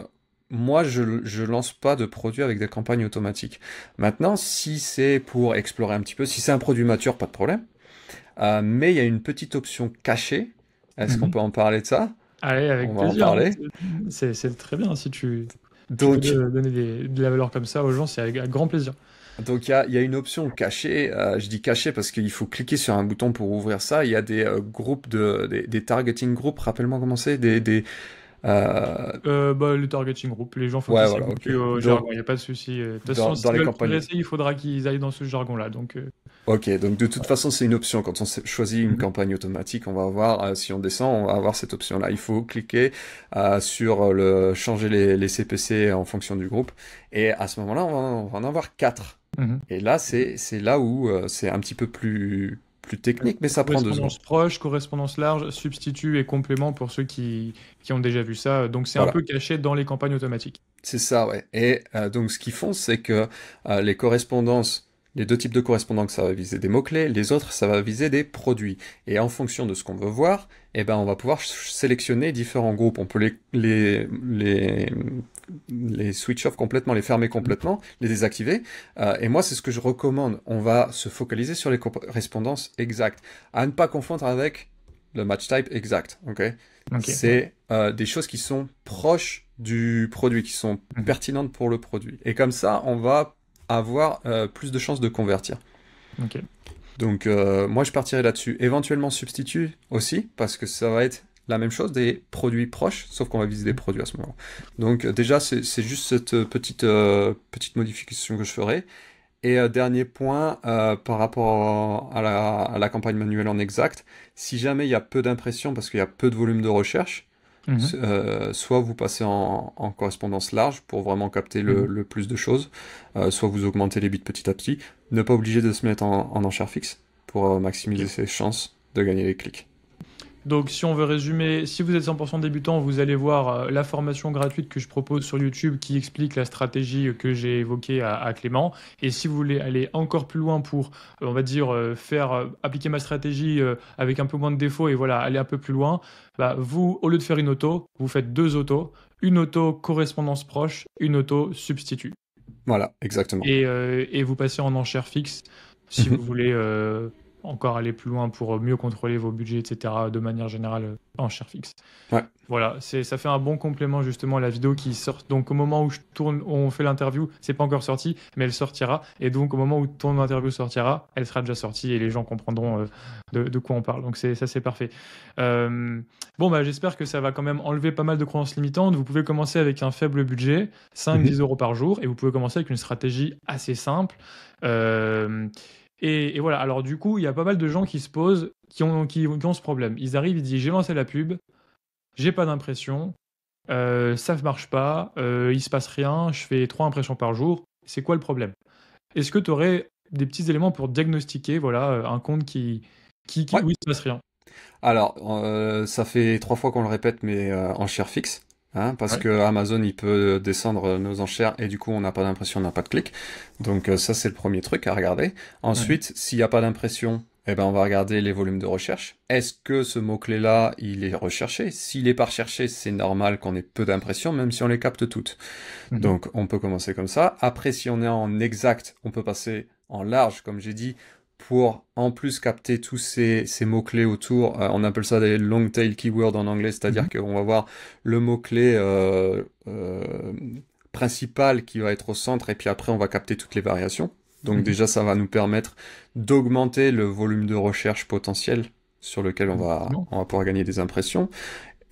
moi, je, lance pas de produit avec des campagnes automatiques. Maintenant, si c'est pour explorer un petit peu, si c'est un produit mature, pas de problème. Euh, mais il y a une petite option cachée. Est-ce qu'on mhm. peut en parler de ça Allez, avec On plaisir. C'est très bien si tu, donnes de la valeur comme ça aux gens, c'est avec grand plaisir. Donc il y a, une option cachée, euh, je dis cachée parce qu'il faut cliquer sur un bouton pour ouvrir ça. Il y a des euh, groupes de des, targeting groups, rappelle-moi comment c'est, des, des euh... euh bah, le targeting group, les gens font ouais, il n'y a pas de souci. De toute façon, si dans les il faudra qu'ils aillent dans ce jargon-là. Donc, Ok, donc de toute façon, c'est une option. Quand on choisit une mhm. campagne automatique, on va avoir, si on descend, on va avoir cette option-là. Il faut cliquer sur le changer les, les, CPC en fonction du groupe. Et à ce moment-là, on, on, va en avoir quatre. Mhm. Et là, c'est là où euh, c'est un petit peu plus, plus technique, mais ça prend deux ans. Correspondance proche, correspondance large, substitut et complément pour ceux qui, qui ont déjà vu ça. Donc c'est un peu caché dans les campagnes automatiques. C'est ça, ouais. Et euh, donc ce qu'ils font, c'est que euh, les correspondances, les deux types de correspondances, ça va viser des mots-clés, les autres, ça va viser des produits. Et en fonction de ce qu'on veut voir, eh ben, on va pouvoir sélectionner différents groupes. On peut les, les, les les switch off complètement, les fermer complètement, les désactiver. Euh, et moi, c'est ce que je recommande. On va se focaliser sur les correspondances exactes, à ne pas confondre avec le match type exact. Ok. C'est euh, des choses qui sont proches du produit, qui sont mhm. pertinentes pour le produit. Et comme ça, on va avoir euh, plus de chances de convertir. Donc moi je partirai là-dessus. Éventuellement substitut aussi, parce que ça va être la même chose, des produits proches, sauf qu'on va viser des produits à ce moment. Donc euh, déjà, c'est juste cette euh, petite, euh, petite modification que je ferai. Et dernier point, par rapport à la, campagne manuelle en exact, si jamais il y a peu d'impressions parce qu'il y a peu de volume de recherche, mhm. soit vous passez en, correspondance large pour vraiment capter le, mhm. plus de choses, soit vous augmentez les bits petit à petit. Ne pas obliger de se mettre en, enchère fixe pour maximiser ses chances de gagner les clics. Donc si on veut résumer, si vous êtes 100% débutant, vous allez voir euh, la formation gratuite que je propose sur YouTube qui explique la stratégie que j'ai évoquée à, Clément. Et si vous voulez aller encore plus loin pour, euh, on va dire, euh, faire appliquer ma stratégie avec un peu moins de défauts et voilà, aller un peu plus loin, bah, vous, au lieu de faire une auto, vous faites deux autos, une auto correspondance proche, une auto substitut. Voilà, exactement. Et, vous passez en enchère fixe si mhm. vous voulez encore aller plus loin pour mieux contrôler vos budgets, etc. de manière générale euh, en chair fixe. Voilà, c'est ça fait un bon complément justement à la vidéo qui sort. Donc au moment où je tourne, on fait l'interview, c'est pas encore sorti, mais elle sortira. Et donc au moment où ton interview sortira, elle sera déjà sortie et les gens comprendront euh, de, quoi on parle. Donc c'est ça c'est parfait. Euh, bon bah j'espère que ça va quand même enlever pas mal de croyances limitantes. Vous pouvez commencer avec un faible budget, 5-10 mhm. euros par jour, et vous pouvez commencer avec une stratégie assez simple. Et, voilà, alors du coup, il y a pas mal de gens qui se posent, qui ont, qui, ont ce problème. Ils arrivent, ils disent j'ai lancé la pub, j'ai pas d'impression, euh, ça ne marche pas, euh, il se passe rien, je fais trois impressions par jour, c'est quoi le problème Est-ce que tu aurais des petits éléments pour diagnostiquer voilà, euh, un compte qui, qui, se passe rien alors, euh, ça fait trois fois qu'on le répète, mais en chair fixe. Hein, parce que Amazon il peut descendre nos enchères et du coup on n'a pas d'impression, on n'a pas de clic. Donc euh, ça c'est le premier truc à regarder. Ensuite, s'il n'y a pas d'impression, eh ben on va regarder les volumes de recherche. Est-ce que ce mot-clé là il est recherché S'il n'est pas recherché, c'est normal qu'on ait peu d'impressions, même si on les capte toutes. Mhm. Donc on peut commencer comme ça. Après, si on est en exact, on peut passer en large, comme j'ai dit, pour en plus capter tous ces, mots-clés autour. Euh, on appelle ça des long tail keywords en anglais, c'est-à-dire mhm. qu'on va voir le mot-clé euh, euh, principal qui va être au centre et puis après on va capter toutes les variations. Donc mhm. déjà ça va nous permettre d'augmenter le volume de recherche potentiel sur lequel on va, on va pouvoir gagner des impressions.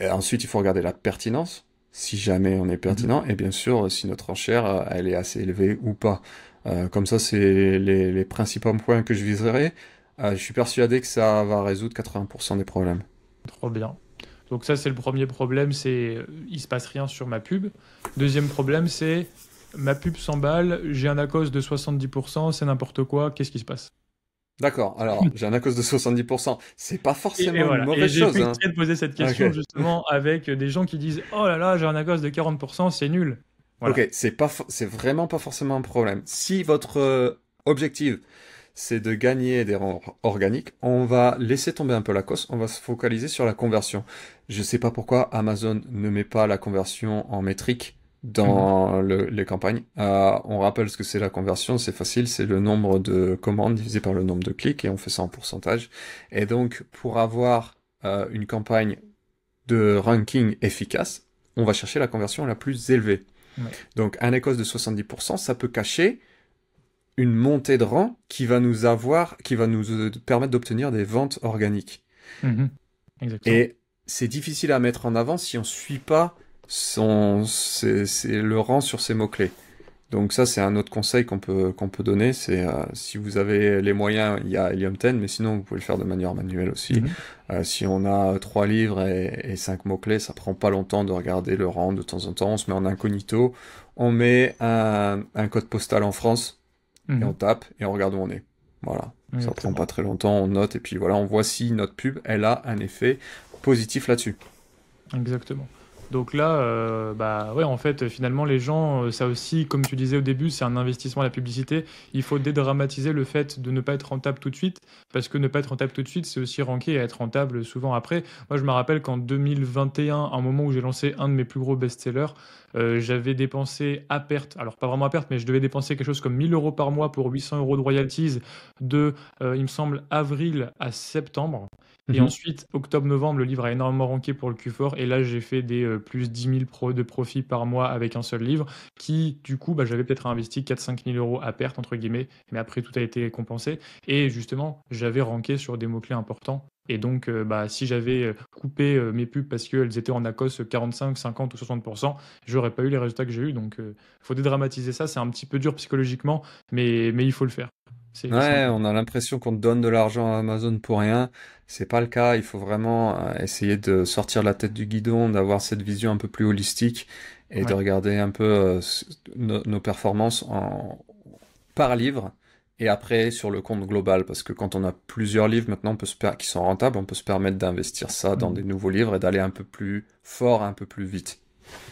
ensuite il faut regarder la pertinence si jamais on est pertinent, mhm. et bien sûr si notre enchère elle est assez élevée ou pas. Euh, comme ça, c'est les, principaux points que je viserai. Euh, je suis persuadé que ça va résoudre 80% des problèmes. Trop bien. Donc ça, c'est le premier problème, c'est euh, il se passe rien sur ma pub. Deuxième problème, c'est ma pub s'emballe, j'ai un ACOS de 70%, c'est n'importe quoi, qu'est-ce qui se passe D'accord, alors j'ai un ACOS de 70%, c'est pas forcément une mauvaise et chose. J'ai hein. pu de poser cette question justement avec des gens qui disent « Oh là là, j'ai un ACOS de 40%, c'est nul ». Ok, c'est pas, c'est vraiment pas forcément un problème. Si votre euh, objectif c'est de gagner des rangs organiques, on va laisser tomber un peu la cause, on va se focaliser sur la conversion. Je sais pas pourquoi Amazon ne met pas la conversion en métrique dans mhm. les campagnes. Euh, on rappelle ce que c'est la conversion, c'est facile, c'est le nombre de commandes divisé par le nombre de clics et on fait ça en pourcentage. Et donc pour avoir euh, une campagne de ranking efficace, on va chercher la conversion la plus élevée. Donc un écosse de 70%, ça peut cacher une montée de rang qui va nous avoir, qui va nous euh, permettre d'obtenir des ventes organiques. Mhm. Et c'est difficile à mettre en avant si on ne suit pas son, le rang sur ces mots-clés. Donc ça, c'est un autre conseil qu'on peut, qu'on peut donner. C'est euh, si vous avez les moyens, il y a Helium 10, mais sinon, vous pouvez le faire de manière manuelle aussi. Mhm. Euh, si on a trois livres et, cinq mots-clés, ça prend pas longtemps de regarder le rang de temps en temps. On se met en incognito, on met un, code postal en France, et on mhm. tape, et on regarde où on est. Voilà. ça ça prend pas très longtemps, on note, et puis voilà, on voit si notre pub, elle a un effet positif là-dessus. Exactement. Donc là, euh, bah ouais, en fait, finalement, les gens, euh, ça aussi, comme tu disais au début, c'est un investissement à la publicité. Il faut dédramatiser le fait de ne pas être rentable tout de suite, parce que ne pas être rentable tout de suite, c'est aussi ranquer et être rentable souvent après. Moi, je me rappelle qu'en 2021, à un moment où j'ai lancé un de mes plus gros best-sellers, euh, j'avais dépensé à perte, alors pas vraiment à perte, mais je devais dépenser quelque chose comme 1000 euros par mois pour 800 euros de royalties de, il me semble, avril à septembre. Et mhm. ensuite, octobre-novembre, le livre a énormément ranké pour le q Et là, j'ai fait des euh, plus 10 000 de profit par mois avec un seul livre qui, du coup, bah, j'avais peut-être investi 4-5 000 euros à perte, entre guillemets. Mais après, tout a été compensé. Et justement, j'avais ranké sur des mots-clés importants. Et donc, euh, bah, si j'avais euh, coupé mes pubs parce qu'elles étaient en ACOS 45, 50 ou 60%, j'aurais pas eu les résultats que j'ai eu. Donc, il faut dédramatiser ça. C'est un petit peu dur psychologiquement, mais, mais il faut le faire. Ouais, on a l'impression qu'on donne de l'argent à Amazon pour rien. C'est pas le cas. Il faut vraiment euh, essayer de sortir la tête du guidon, d'avoir cette vision un peu plus holistique et de regarder un peu euh, nos, performances par livre et après sur le compte global parce que quand on a plusieurs livres maintenant qui sont rentables, on peut se permettre d'investir ça dans mm. des nouveaux livres et d'aller un peu plus fort, un peu plus vite.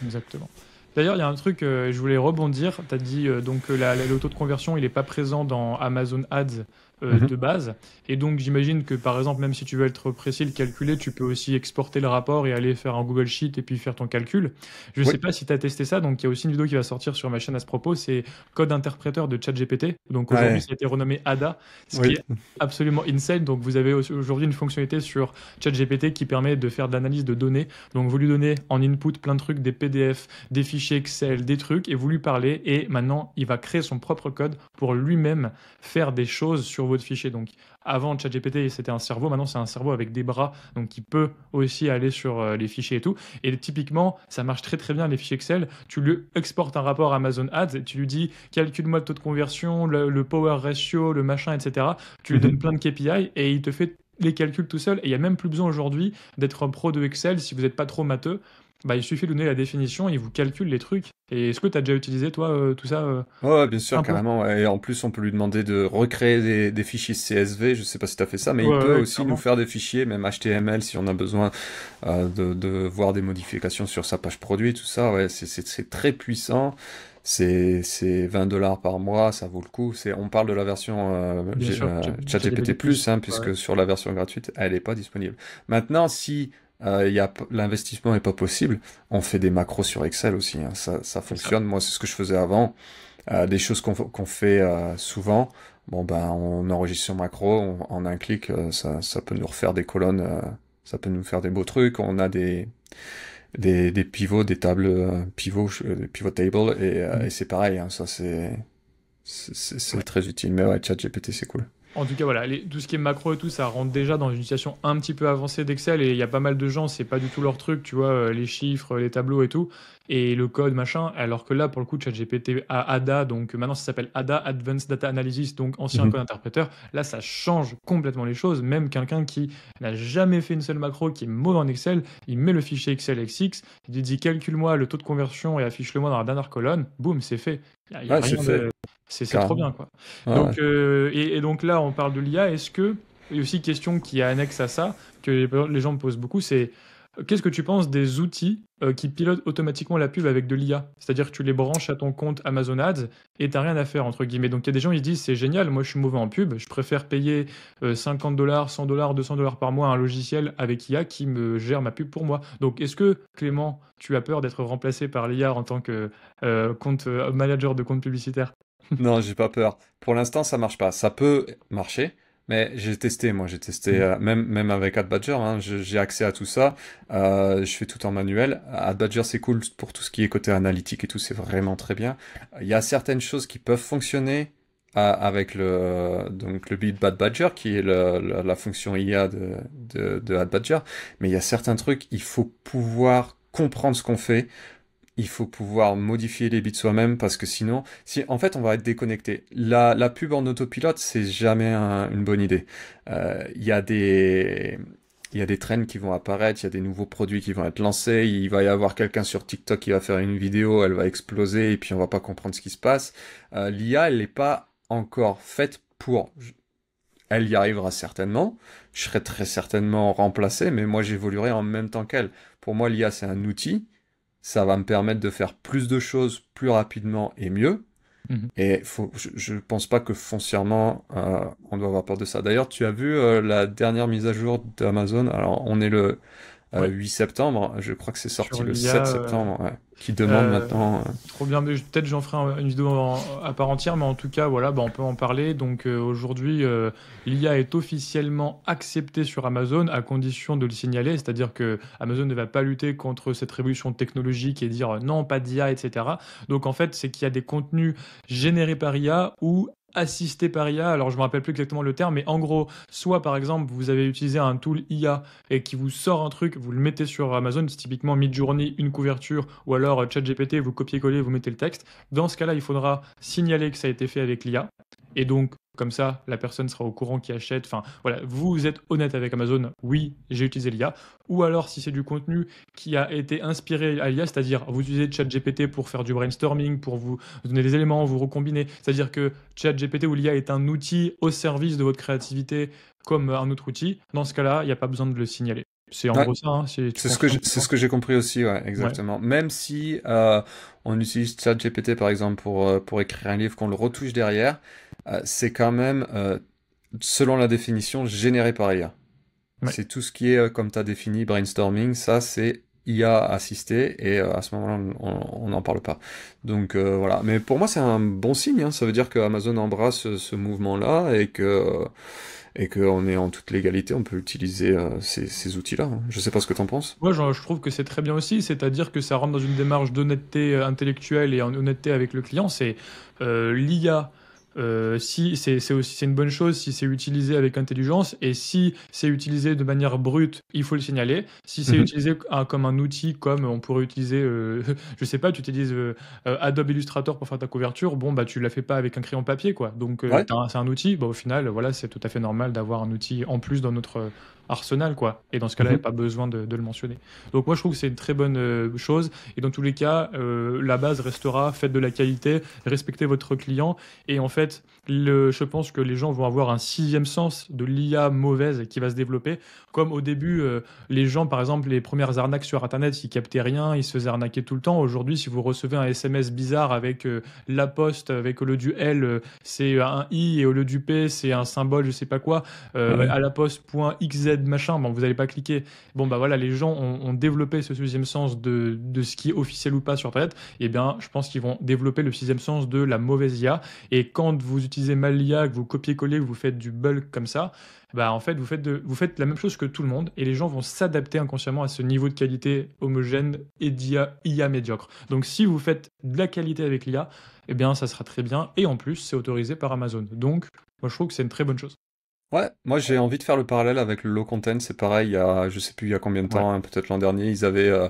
Exactement. D'ailleurs, il y a un truc, euh, je voulais rebondir. Tu as dit donc que le taux de conversion, il n'est pas présent dans Amazon Ads euh, mhm. de base. Et donc j'imagine que par exemple, même si tu veux être précis, le calculer, tu peux aussi exporter le rapport et aller faire un Google Sheet et puis faire ton calcul. Je ne sais pas si tu as testé ça, donc il y a aussi une vidéo qui va sortir sur ma chaîne à ce propos, c'est Code interpréteur de ChatGPT. Donc aujourd'hui, ça a été renommé ADA, ce qui est absolument insane. Donc vous avez aujourd'hui une fonctionnalité sur ChatGPT qui permet de faire de l'analyse de données. Donc vous lui donnez en input plein de trucs, des PDF, des fichiers Excel, des trucs, et vous lui parlez. Et maintenant, il va créer son propre code pour lui-même faire des choses sur de fichiers. Donc avant ChatGPT, c'était un cerveau, maintenant c'est un cerveau avec des bras, donc qui peut aussi aller sur euh, les fichiers et tout. Et typiquement, ça marche très très bien les fichiers Excel. Tu lui exportes un rapport Amazon Ads et tu lui dis calcule-moi le taux de conversion, le, power ratio, le machin, etc. Tu lui mhm. donnes plein de KPI et il te fait les calculs tout seul. Et il n'y a même plus besoin aujourd'hui d'être un pro de Excel si vous n'êtes pas trop matheux bah, il suffit de donner la définition, il vous calcule les trucs. Et est-ce que tu as déjà utilisé, toi, euh, tout ça euh, Oui, bien sûr, carrément. Et en plus, on peut lui demander de recréer des, fichiers CSV. Je sais pas si tu as fait ça, mais il peut aussi nous faire des fichiers, même HTML, si on a besoin euh, de, voir des modifications sur sa page produit, tout ça. Ouais, c'est très puissant. C'est 20 dollars par mois, ça vaut le coup. On parle de la version ChatGPT, Plus, hein, puisque sur la version gratuite, elle n'est pas disponible. Maintenant, si euh, L'investissement est pas possible. On fait des macros sur Excel aussi. Hein. Ça, ça, fonctionne. Moi, c'est ce que je faisais avant. Euh, des choses qu'on qu'on fait euh, souvent. Bon, ben, on enregistre sur macro. en un clic, euh, ça, ça, peut nous refaire des colonnes. ça peut nous faire des beaux trucs. On a des, des, des pivots, des tables pivots, pivot tables. Et, mm. et c'est pareil. Hein. Ça, c'est c'est très utile. Mais ouais, ChatGPT, c'est cool. En tout cas, voilà, tout ce qui est macro et tout, ça rentre déjà dans une situation un petit peu avancée d'Excel et il y a pas mal de gens, c'est pas du tout leur truc, tu vois, euh, les chiffres, les tableaux et tout et le code, machin. Alors que là, pour le coup, ChatGPT a ADA, donc maintenant ça s'appelle ADA, Advanced Data Analysis, donc ancien mhm. code interpréteur. Là, ça change complètement les choses. Même quelqu'un qui n'a jamais fait une seule macro, qui est mauvais en Excel, il met le fichier Excel XX, il dit calcule-moi le taux de conversion et affiche-le-moi dans la dernière colonne. Boum, c'est fait. c'est trop bien, quoi. donc, euh, et, et donc là, on parle de l'IA. Est-ce que et aussi, question qui est annexe à ça, que les gens me posent beaucoup, c'est Qu'est-ce que tu penses des outils euh, qui pilotent automatiquement la pub avec de l'IA C'est-à-dire que tu les branches à ton compte Amazon Ads et n'as rien à faire, entre guillemets. Donc il y a des gens qui disent c'est génial, moi je suis mauvais en pub, je préfère payer 50 euh, dollars, 100 dollars, 200 dollars par mois à un logiciel avec IA qui me gère ma pub pour moi. Donc est-ce que Clément, tu as peur d'être remplacé par l'IA en tant que euh, compte manager de compte publicitaire Non, j'ai pas peur. Pour l'instant, ça marche pas. Ça peut marcher. Mais j'ai testé, moi, j'ai testé, mhm. euh, même, même avec AdBadger, hein, j'ai accès à tout ça. Euh, je fais tout en manuel. AdBadger, c'est cool pour tout ce qui est côté analytique et tout, c'est vraiment très bien. Il y a certaines choses qui peuvent fonctionner euh, avec le, donc le build Bad Badger, qui est la, fonction IA de, de, de AdBadger. Mais il y a certains trucs, il faut pouvoir comprendre ce qu'on fait il faut pouvoir modifier les bits soi-même parce que sinon, si en fait, on va être déconnecté. La, la pub en autopilote, c'est jamais une bonne idée. Euh, il y a des il y des trends qui vont apparaître, il y a des nouveaux produits qui vont être lancés, il va y avoir quelqu'un sur TikTok qui va faire une vidéo, elle va exploser et puis on va pas comprendre ce qui se passe. Euh, L'IA, elle n'est pas encore faite pour. Elle y arrivera certainement, je serai très certainement remplacé, mais moi j'évoluerai en même temps qu'elle. Pour moi, l'IA, c'est un outil ça va me permettre de faire plus de choses plus rapidement et mieux. Mhm. Et je ne pense pas que foncièrement, euh, on doit avoir peur de ça. D'ailleurs, tu as vu euh, la dernière mise à jour d'Amazon. Alors, on est le 8 euh, septembre. Je crois que c'est sorti le 7 septembre. Ouais qui demande euh, maintenant. Euh, trop bien, peut-être j'en ferai une vidéo à part entière, mais en tout cas, voilà, bah, on peut en parler. Donc euh, aujourd'hui, l'IA est officiellement acceptée sur Amazon à condition de le signaler, c'est-à-dire que Amazon ne va pas lutter contre cette révolution technologique et dire non, pas d'IA, etc. Donc en fait, c'est qu'il y a des contenus générés par IA où assisté par IA. Alors, je me rappelle plus exactement le terme, mais en gros, soit par exemple, vous avez utilisé un tool IA et qui vous sort un truc, vous le mettez sur Amazon, c'est typiquement mid-journée, une couverture, ou alors euh, ChatGPT, vous copiez-collez, vous mettez le texte. Dans ce cas-là, il faudra signaler que ça a été fait avec l'IA. Et donc, comme ça, la personne sera au courant qui achète. Enfin, voilà, vous êtes honnête avec Amazon. Oui, j'ai utilisé l'IA. Ou alors, si c'est du contenu qui a été inspiré à l'IA, c'est-à-dire vous utilisez ChatGPT pour faire du brainstorming, pour vous donner des éléments, vous recombiner. C'est-à-dire que ChatGPT ou l'IA est un outil au service de votre créativité comme un autre outil. Dans ce cas-là, il n'y a pas besoin de le signaler. C'est en gros ça. Hein, c'est ce que ce que j'ai compris aussi, ouais, exactement. Même si euh, on utilise ChatGPT par exemple pour euh, pour écrire un livre, qu'on le retouche derrière, euh, c'est quand même, euh, selon la définition, généré par IA. C'est tout ce qui est, euh, comme tu as défini, brainstorming, ça c'est IA assisté, et à ce moment-là, on n'en parle pas. Donc voilà, mais pour moi c'est un bon signe, hein. ça veut dire que Amazon embrasse ce mouvement-là et que et qu'on est en toute légalité, on peut utiliser ces, outils-là. Hein. Je ne sais pas ce que tu en penses. Moi, je, trouve que c'est très bien aussi, c'est-à-dire que ça rentre dans une démarche d'honnêteté intellectuelle et en honnêteté avec le client. C'est l'IA euh, si c'est aussi c'est une bonne chose si c'est utilisé avec intelligence et si c'est utilisé de manière brute, il faut le signaler. Si c'est mhm. utilisé comme un outil, comme on pourrait utiliser, euh, je sais pas, tu utilises euh, Adobe Illustrator pour faire ta couverture, bon bah tu la fais pas avec un crayon papier quoi. Donc c'est un outil, au final voilà c'est tout à fait normal d'avoir un outil en plus dans notre Arsenal, quoi. Et dans ce cas-là, il n'y a mhm. pas besoin de, le mentionner. Donc moi, je trouve que c'est une très bonne euh, chose. Et dans tous les cas, euh, la base restera faites de la qualité, respectez votre client. Et en fait, le, je pense que les gens vont avoir un sixième sens de l'IA mauvaise qui va se développer. Comme au début, euh, les gens, par exemple, les premières arnaques sur Internet, ils captaient rien, ils se faisaient arnaquer tout le temps. Aujourd'hui, si vous recevez un SMS bizarre avec la poste, avec au lieu du L, c'est un I et au lieu du P, c'est un symbole, je sais pas quoi, à la poste.xz machin, bon, vous n'allez pas cliquer. Bon, bah voilà, les gens ont, développé ce sixième sens de, ce qui est officiel ou pas sur Internet. Eh bien, je pense qu'ils vont développer le sixième sens de la mauvaise IA. Et quand vous utilisez mal l'IA, que vous copiez-collez, que vous faites du bulk comme ça, bah en fait, vous faites, la même chose que tout le monde et les gens vont s'adapter inconsciemment à ce niveau de qualité homogène et d'IA IA médiocre. Donc, si vous faites de la qualité avec l'IA, eh bien, ça sera très bien. Et en plus, c'est autorisé par Amazon. Donc, moi, je trouve que c'est une très bonne chose. Ouais, moi j'ai envie de faire le parallèle avec le low content, c'est pareil, il y a, je sais plus il y a combien de temps, hein, peut-être l'an dernier, ils avaient, euh,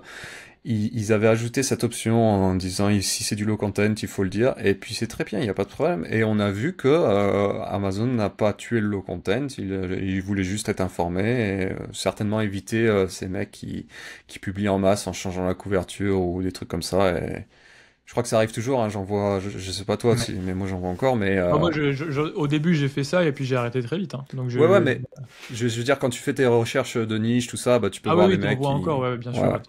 ils, avaient ajouté cette option en disant si c'est du low content, il faut le dire, et puis c'est très bien, il n'y a pas de problème, et on a vu que euh, Amazon n'a pas tué le low content, il, euh, voulait juste être informé, et certainement éviter ces mecs qui, qui publient en masse en changeant la couverture ou des trucs comme ça, et je crois que ça arrive toujours, hein, j'en vois, je, sais pas toi, si, mais moi j'en vois encore. Mais, euh, ah, au début j'ai fait ça et puis j'ai arrêté très vite. Hein. Donc, ouais, ouais, mais je, veux dire, quand tu fais tes recherches de niche, tout ça, bah, tu peux ah, voir les mecs. encore, bien sûr.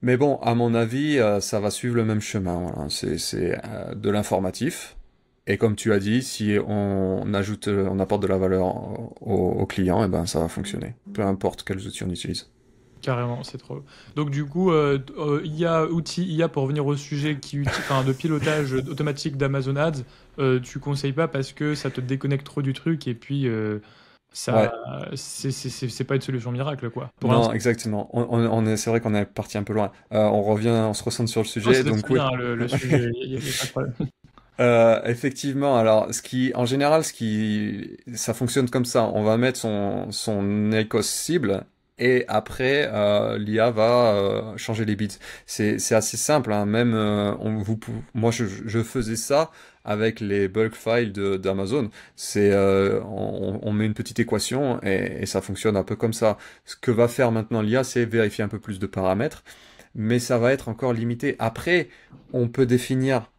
mais bon, à mon avis, euh, ça va suivre le même chemin. C'est euh, de l'informatif. Et comme tu as dit, si on ajoute, on apporte de la valeur au, au client, et eh ben ça va fonctionner, peu importe quels outils on utilise. Carrément, c'est trop. Donc du coup, euh, euh y a outil pour revenir au sujet qui, enfin, de pilotage automatique d'Amazon Ads, euh, tu conseilles pas parce que ça te déconnecte trop du truc et puis euh, ça, c'est pas une solution miracle quoi. non, exactement. On, on, c'est vrai qu'on est parti un peu loin. Euh, on revient, on se recentre sur le oh, sujet. donc le, effectivement, alors ce qui, en général, ce qui, ça fonctionne comme ça. On va mettre son son cible et après euh, l'IA va euh, changer les bits. C'est, assez simple, hein. même euh, moi je, faisais ça avec les bulk files d'Amazon. C'est on, met une petite équation et, ça fonctionne un peu comme ça. Ce que va faire maintenant l'IA, c'est vérifier un peu plus de paramètres, mais ça va être encore limité. Après, on peut définir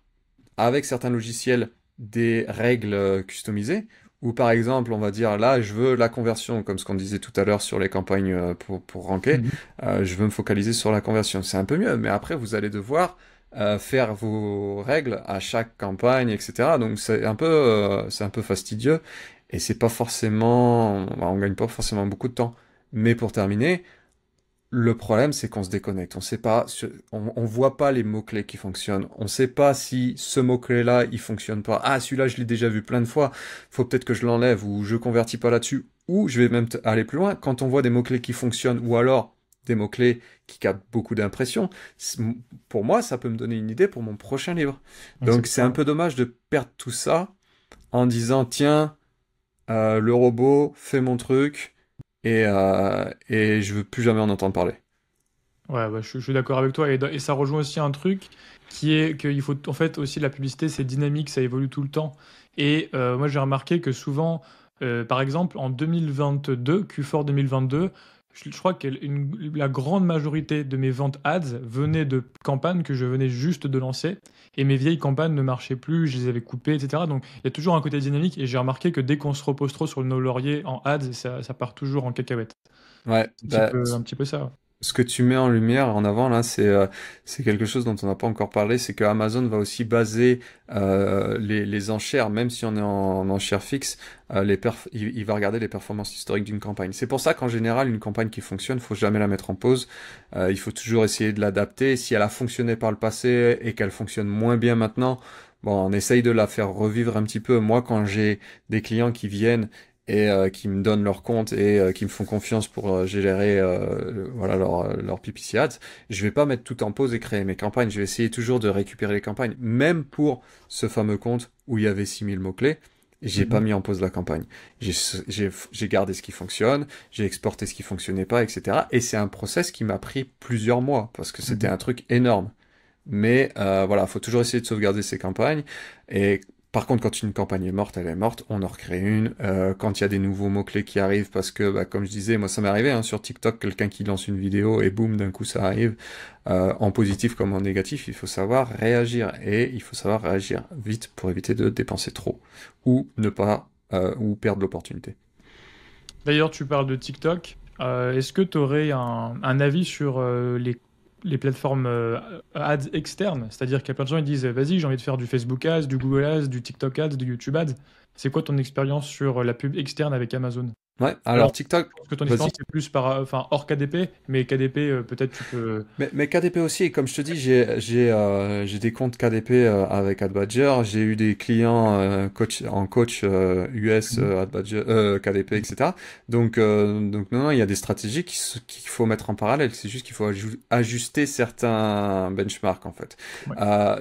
avec certains logiciels des règles customisées ou par exemple, on va dire là, je veux la conversion, comme ce qu'on disait tout à l'heure sur les campagnes euh, pour, pour ranker, mhm. euh, je veux me focaliser sur la conversion. C'est un peu mieux, mais après, vous allez devoir euh, faire vos règles à chaque campagne, etc. Donc c'est un peu, c'est un peu fastidieux et c'est pas forcément, bah, on gagne pas forcément beaucoup de temps. Mais pour terminer, le problème, c'est qu'on se déconnecte. On sait pas, on, voit pas les mots-clés qui fonctionnent. On sait pas si ce mot-clé-là, il fonctionne pas. Ah, celui-là, je l'ai déjà vu plein de fois. Faut peut-être que je l'enlève ou je convertis pas là-dessus. Ou je vais même aller plus loin. Quand on voit des mots-clés qui fonctionnent ou alors des mots-clés qui captent beaucoup d'impressions, pour moi, ça peut me donner une idée pour mon prochain livre. Donc, c'est un peu dommage de perdre tout ça en disant, tiens, euh, le robot fait mon truc, et, euh, et je veux plus jamais en entendre parler. Ouais, bah, je, suis d'accord avec toi. Et, et, ça rejoint aussi un truc qui est qu'il faut, en fait, aussi la publicité, c'est dynamique, ça évolue tout le temps. Et euh, moi, j'ai remarqué que souvent, euh, par exemple, en 2022, Q4 2022, je, crois que la grande majorité de mes ventes ads venaient de campagnes que je venais juste de lancer et mes vieilles campagnes ne marchaient plus, je les avais coupées, etc. Donc il y a toujours un côté dynamique et j'ai remarqué que dès qu'on se repose trop sur nos lauriers en ads, ça, ça part toujours en cacahuète. Ouais, bah, un petit peu ça ce que tu mets en lumière, en avant là, euh, c'est quelque chose dont on n'a pas encore parlé, c'est que Amazon va aussi baser euh, les, enchères, même si on est en, enchère fixe, euh, les il, va regarder les performances historiques d'une campagne. C'est pour ça qu'en général, une campagne qui fonctionne, faut jamais la mettre en pause. il faut toujours essayer de l'adapter. Si elle a fonctionné par le passé et qu'elle fonctionne moins bien maintenant, bon, on essaye de la faire revivre un petit peu. Moi, quand j'ai des clients qui viennent et euh, qui me donnent leur compte et euh, qui me font confiance pour euh, gérer euh, voilà leur leur PPC je vais pas mettre tout en pause et créer mes campagnes, je vais essayer toujours de récupérer les campagnes même pour ce fameux compte où il y avait 6000 mots clés. J'ai mhm. pas mis en pause la campagne. J'ai gardé ce qui fonctionne, j'ai exporté ce qui fonctionnait pas, etc. Et c'est un process qui m'a pris plusieurs mois parce que c'était mhm. un truc énorme. Mais voilà, faut toujours essayer de sauvegarder ses campagnes. Et par contre, quand une campagne est morte, elle est morte, on en recrée une. Euh, quand il y a des nouveaux mots-clés qui arrivent, parce que, bah, comme je disais, moi ça m'est arrivé hein, sur TikTok, quelqu'un qui lance une vidéo et boum, d'un coup ça arrive. Euh, en positif comme en négatif, il faut savoir réagir. Et il faut savoir réagir vite pour éviter de dépenser trop. Ou ne pas, euh, ou perdre l'opportunité. D'ailleurs, tu parles de TikTok. Est-ce que tu aurais un, un, avis sur les les plateformes euh, ads externes. C'est-à-dire qu'il y a plein de gens qui disent Vas-y, j'ai envie de faire du Facebook ads, du Google ads, du TikTok ads, du YouTube ads. C'est quoi ton expérience sur euh, la pub externe avec Amazon Ouais, alors, TikTok... TikTok. pense que ton expérience c'est plus par, euh, enfin, hors KDP, mais KDP, euh, peut-être tu peux. Mais, KDP aussi, comme je te dis, j'ai des comptes KDP avec AdBadger, j'ai eu des clients coach, en coach US, KDP, etc. Donc, donc non, non, il y a des stratégies qu'il faut mettre en parallèle, c'est juste qu'il faut ajuster certains benchmarks en fait.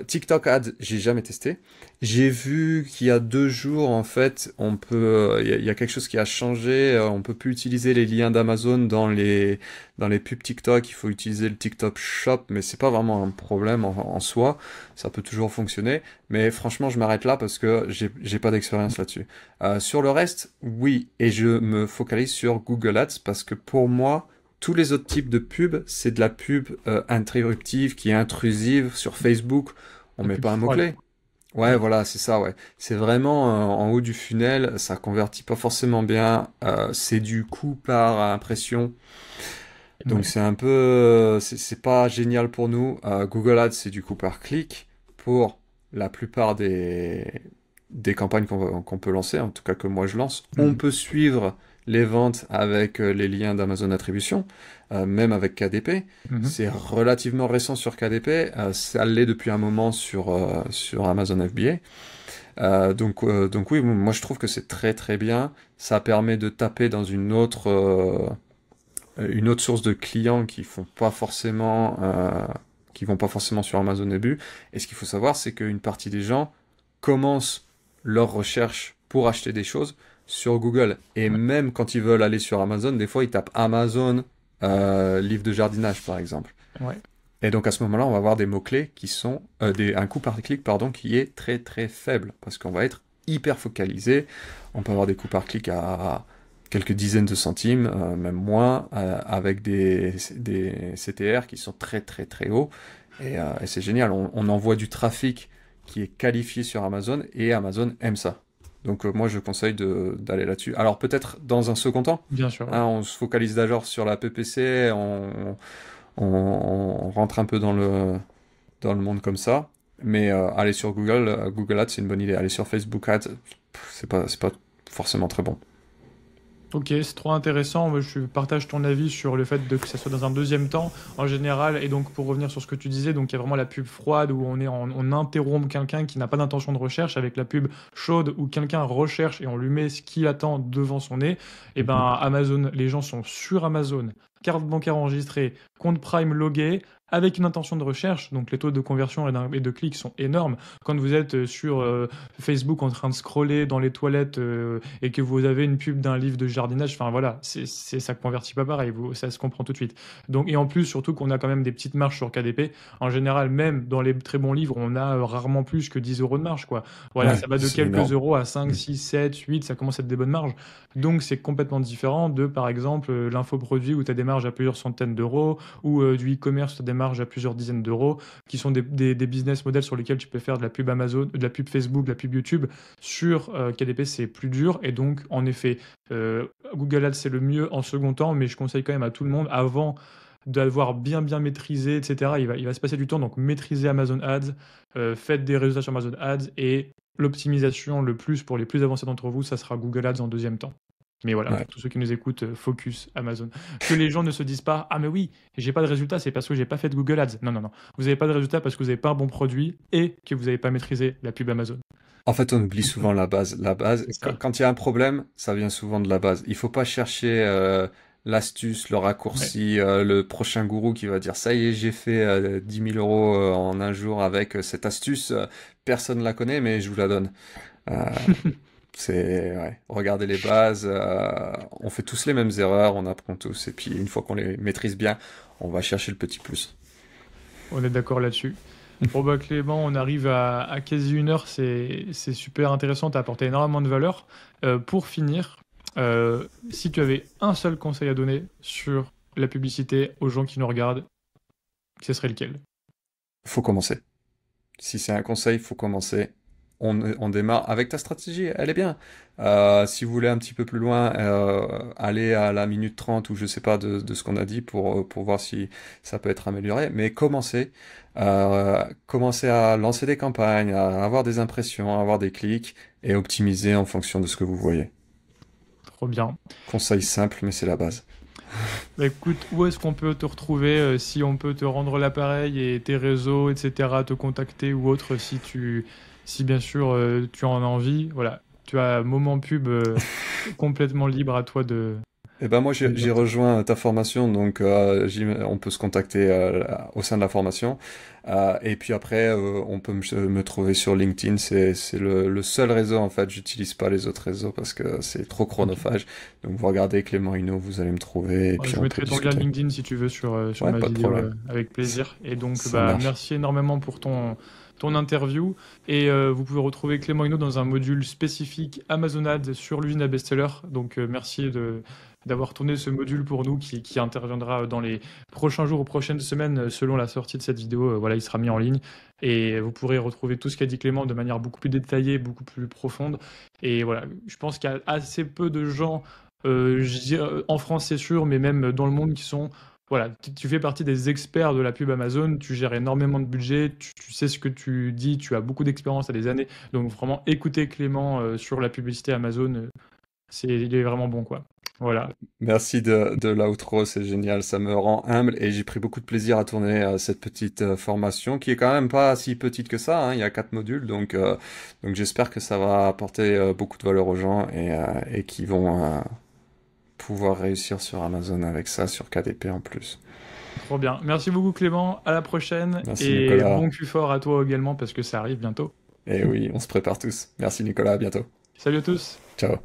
TikTok Ad, j'ai jamais testé. J'ai vu qu'il y a deux jours, en fait, on peut, euh, il y, a quelque chose qui a changé. Euh, on peut plus utiliser les liens d'Amazon dans les dans les pubs TikTok. Il faut utiliser le TikTok Shop, mais c'est pas vraiment un problème en, soi. Ça peut toujours fonctionner. Mais franchement, je m'arrête là parce que j'ai pas d'expérience là-dessus. Euh, sur le reste, oui, et je me focalise sur Google Ads parce que pour moi, tous les autres types de pubs, c'est de la pub euh, interruptive qui est intrusive sur Facebook. On met pas un mot clé. Ouais, voilà, c'est ça, ouais. C'est vraiment euh, en haut du funnel, ça convertit pas forcément bien, euh, c'est du coup par impression. Donc c'est un peu, euh, c'est pas génial pour nous. Google Ads, c'est du coup par clic pour la plupart des, des campagnes qu'on peut lancer, en tout cas que moi je lance. On mhm. peut suivre les ventes avec euh, les liens d'Amazon Attribution, euh, même avec KDP. Mhm. C'est relativement récent sur KDP, euh, ça l'est depuis un moment sur, sur Amazon FBA. donc, donc oui, moi je trouve que c'est très très bien. Ça permet de taper dans une autre, une autre source de clients qui font pas forcément, qui vont pas forcément sur Amazon début. Et ce qu'il faut savoir, c'est qu'une partie des gens commencent leur recherche pour acheter des choses sur Google. Et même quand ils veulent aller sur Amazon, des fois ils tapent Amazon euh, livre de jardinage par exemple. Et donc à ce moment-là, on va avoir des mots-clés qui sont euh, des, un coût par clic pardon qui est très très faible parce qu'on va être hyper focalisé. On peut avoir des coûts par clic à quelques dizaines de centimes, euh, même moins, avec des, des, CTR qui sont très très très hauts. Et, c'est génial, on, on envoie du trafic qui est qualifié sur Amazon et Amazon aime ça. Donc euh, moi je conseille d'aller là-dessus. Alors peut-être dans un second temps. Bien sûr. Hein, on se focalise d'abord sur la PPC, on, rentre un peu dans le, dans le monde comme ça. Mais euh, aller sur Google, euh, Google Ads c'est une bonne idée. Aller sur Facebook Ads, c'est pas, pas forcément très bon. Ok, c'est trop intéressant. Je partage ton avis sur le fait de, que ça soit dans un deuxième temps en général. Et donc, pour revenir sur ce que tu disais, donc il y a vraiment la pub froide où on, est on interrompt quelqu'un qui n'a pas d'intention de recherche avec la pub chaude où quelqu'un recherche et on lui met ce qu'il attend devant son nez. Et eh ben, Amazon, les gens sont sur Amazon, carte bancaire enregistrée, compte Prime logué, avec une intention de recherche. Donc les taux de conversion et, de clics sont énormes. Quand vous êtes euh, sur euh, Facebook en train de scroller dans les toilettes euh, et que vous avez une pub d'un livre de jardinage, enfin voilà, c'est ça convertit pas pareil, vous, ça se comprend tout de suite. Donc et en plus surtout qu'on a quand même des petites marges sur KDP. En général, même dans les très bons livres, on a rarement plus que 10 euros de marge quoi. Voilà, ça va de quelques euros à 5, 6, 7, 8, ça commence à être des bonnes marges. Donc c'est complètement différent de, par exemple, euh, l'infoproduit où tu as des à plusieurs centaines d'euros, ou euh, du e-commerce où tu as des à plusieurs dizaines d'euros, qui sont des, business models sur lesquels tu peux faire de la pub Amazon, de la pub Facebook, de la pub YouTube. Sur euh, KDP, c'est plus dur. Et donc, en effet, Google Ads, c'est le mieux en second temps, mais je conseille quand même à tout le monde, avant d'avoir bien bien maîtrisé, etc. Il va, se passer du temps, donc maîtrisez Amazon Ads, faites des résultats sur Amazon Ads et l'optimisation le plus pour les plus avancés d'entre vous, ça sera Google Ads en deuxième temps. Mais voilà, pour tous ceux qui nous écoutent, euh, focus Amazon. Que les gens ne se disent pas Ah, mais oui, j'ai pas de résultat, c'est parce que j'ai pas fait de Google Ads. Non, non, non. Vous n'avez pas de résultat parce que vous n'avez pas un bon produit et que vous n'avez pas maîtrisé la pub Amazon. En fait, on oublie souvent la base. La base, quand il y a un problème, ça vient souvent de la base. Il faut pas chercher euh, l'astuce, le raccourci, euh, le prochain gourou qui va dire Ça y est, j'ai fait 10 000 euros en un jour avec cette astuce. Personne la connaît, mais je vous la donne. C'est regarder Regardez les bases. Euh, on fait tous les mêmes erreurs, on apprend tous. Et puis une fois qu'on les maîtrise bien, on va chercher le petit plus. On est d'accord là-dessus. bon bah, Clément, on arrive à, quasi une heure. C'est super intéressant. as apporté énormément de valeur. Euh, pour finir, euh, si tu avais un seul conseil à donner sur la publicité aux gens qui nous regardent, ce serait lequel Faut commencer. Si c'est un conseil, faut commencer on, démarre avec ta stratégie, elle est bien. Euh, si vous voulez un petit peu plus loin, euh, allez à la minute 30 ou je sais pas de, ce qu'on a dit pour, euh, pour voir si ça peut être amélioré, mais commencez. Euh, commencez à lancer des campagnes, à avoir des impressions, à avoir des clics et optimiser en fonction de ce que vous voyez. Trop bien. Conseil simple, mais c'est la base. Bah, écoute, où est-ce qu'on peut te retrouver si on peut te rendre l'appareil et tes réseaux, etc., te contacter ou autre si tu si bien sûr euh, tu en as envie, voilà, tu as un moment pub euh, complètement libre à toi de. Eh ben moi j'ai rejoint ta formation, donc euh, on peut se contacter au sein de la formation. et puis après, on peut me, trouver sur LinkedIn. C'est le, seul réseau en fait. J'utilise pas les autres réseaux parce que c'est trop chronophage. Donc vous regardez Clément Hino, vous allez me trouver. Et je mettrai ton lien LinkedIn si tu veux sur, ma vidéo avec plaisir. Et donc bah, merci énormément pour ton ton interview. Et euh, vous pouvez retrouver Clément Hino dans un module spécifique Amazonade sur l'usine à best-seller. Donc euh, merci de d'avoir tourné ce module pour nous qui, qui, interviendra dans les prochains jours ou prochaines semaines euh, selon la sortie de cette vidéo. Voilà, il sera mis en ligne et vous pourrez retrouver tout ce qu'a dit Clément de manière beaucoup plus détaillée, beaucoup plus profonde. Et voilà, je pense qu'il y a assez peu de gens en France c'est sûr, mais même dans le monde qui sont voilà, tu fais partie des experts de la pub Amazon, tu gères énormément de budget, tu, sais ce que tu dis, tu as beaucoup d'expérience à des années. Donc vraiment, écouter Clément euh, sur la publicité Amazon, euh, c'est, il est vraiment bon quoi. Voilà. Merci de, de l'outro, c'est génial, ça me rend humble et j'ai pris beaucoup de plaisir à tourner euh, cette petite formation qui est quand même pas si petite que ça, hein. il y a quatre modules, donc, donc j'espère que ça va apporter beaucoup de valeur aux gens et, et qu'ils vont pouvoir réussir sur Amazon avec ça, sur KDP en plus. Trop bien. Merci beaucoup Clément, à la prochaine. et bon cul fort à toi également parce que ça arrive bientôt. Et eh oui, on se prépare tous. Merci Nicolas, à bientôt. Salut à tous. Ciao.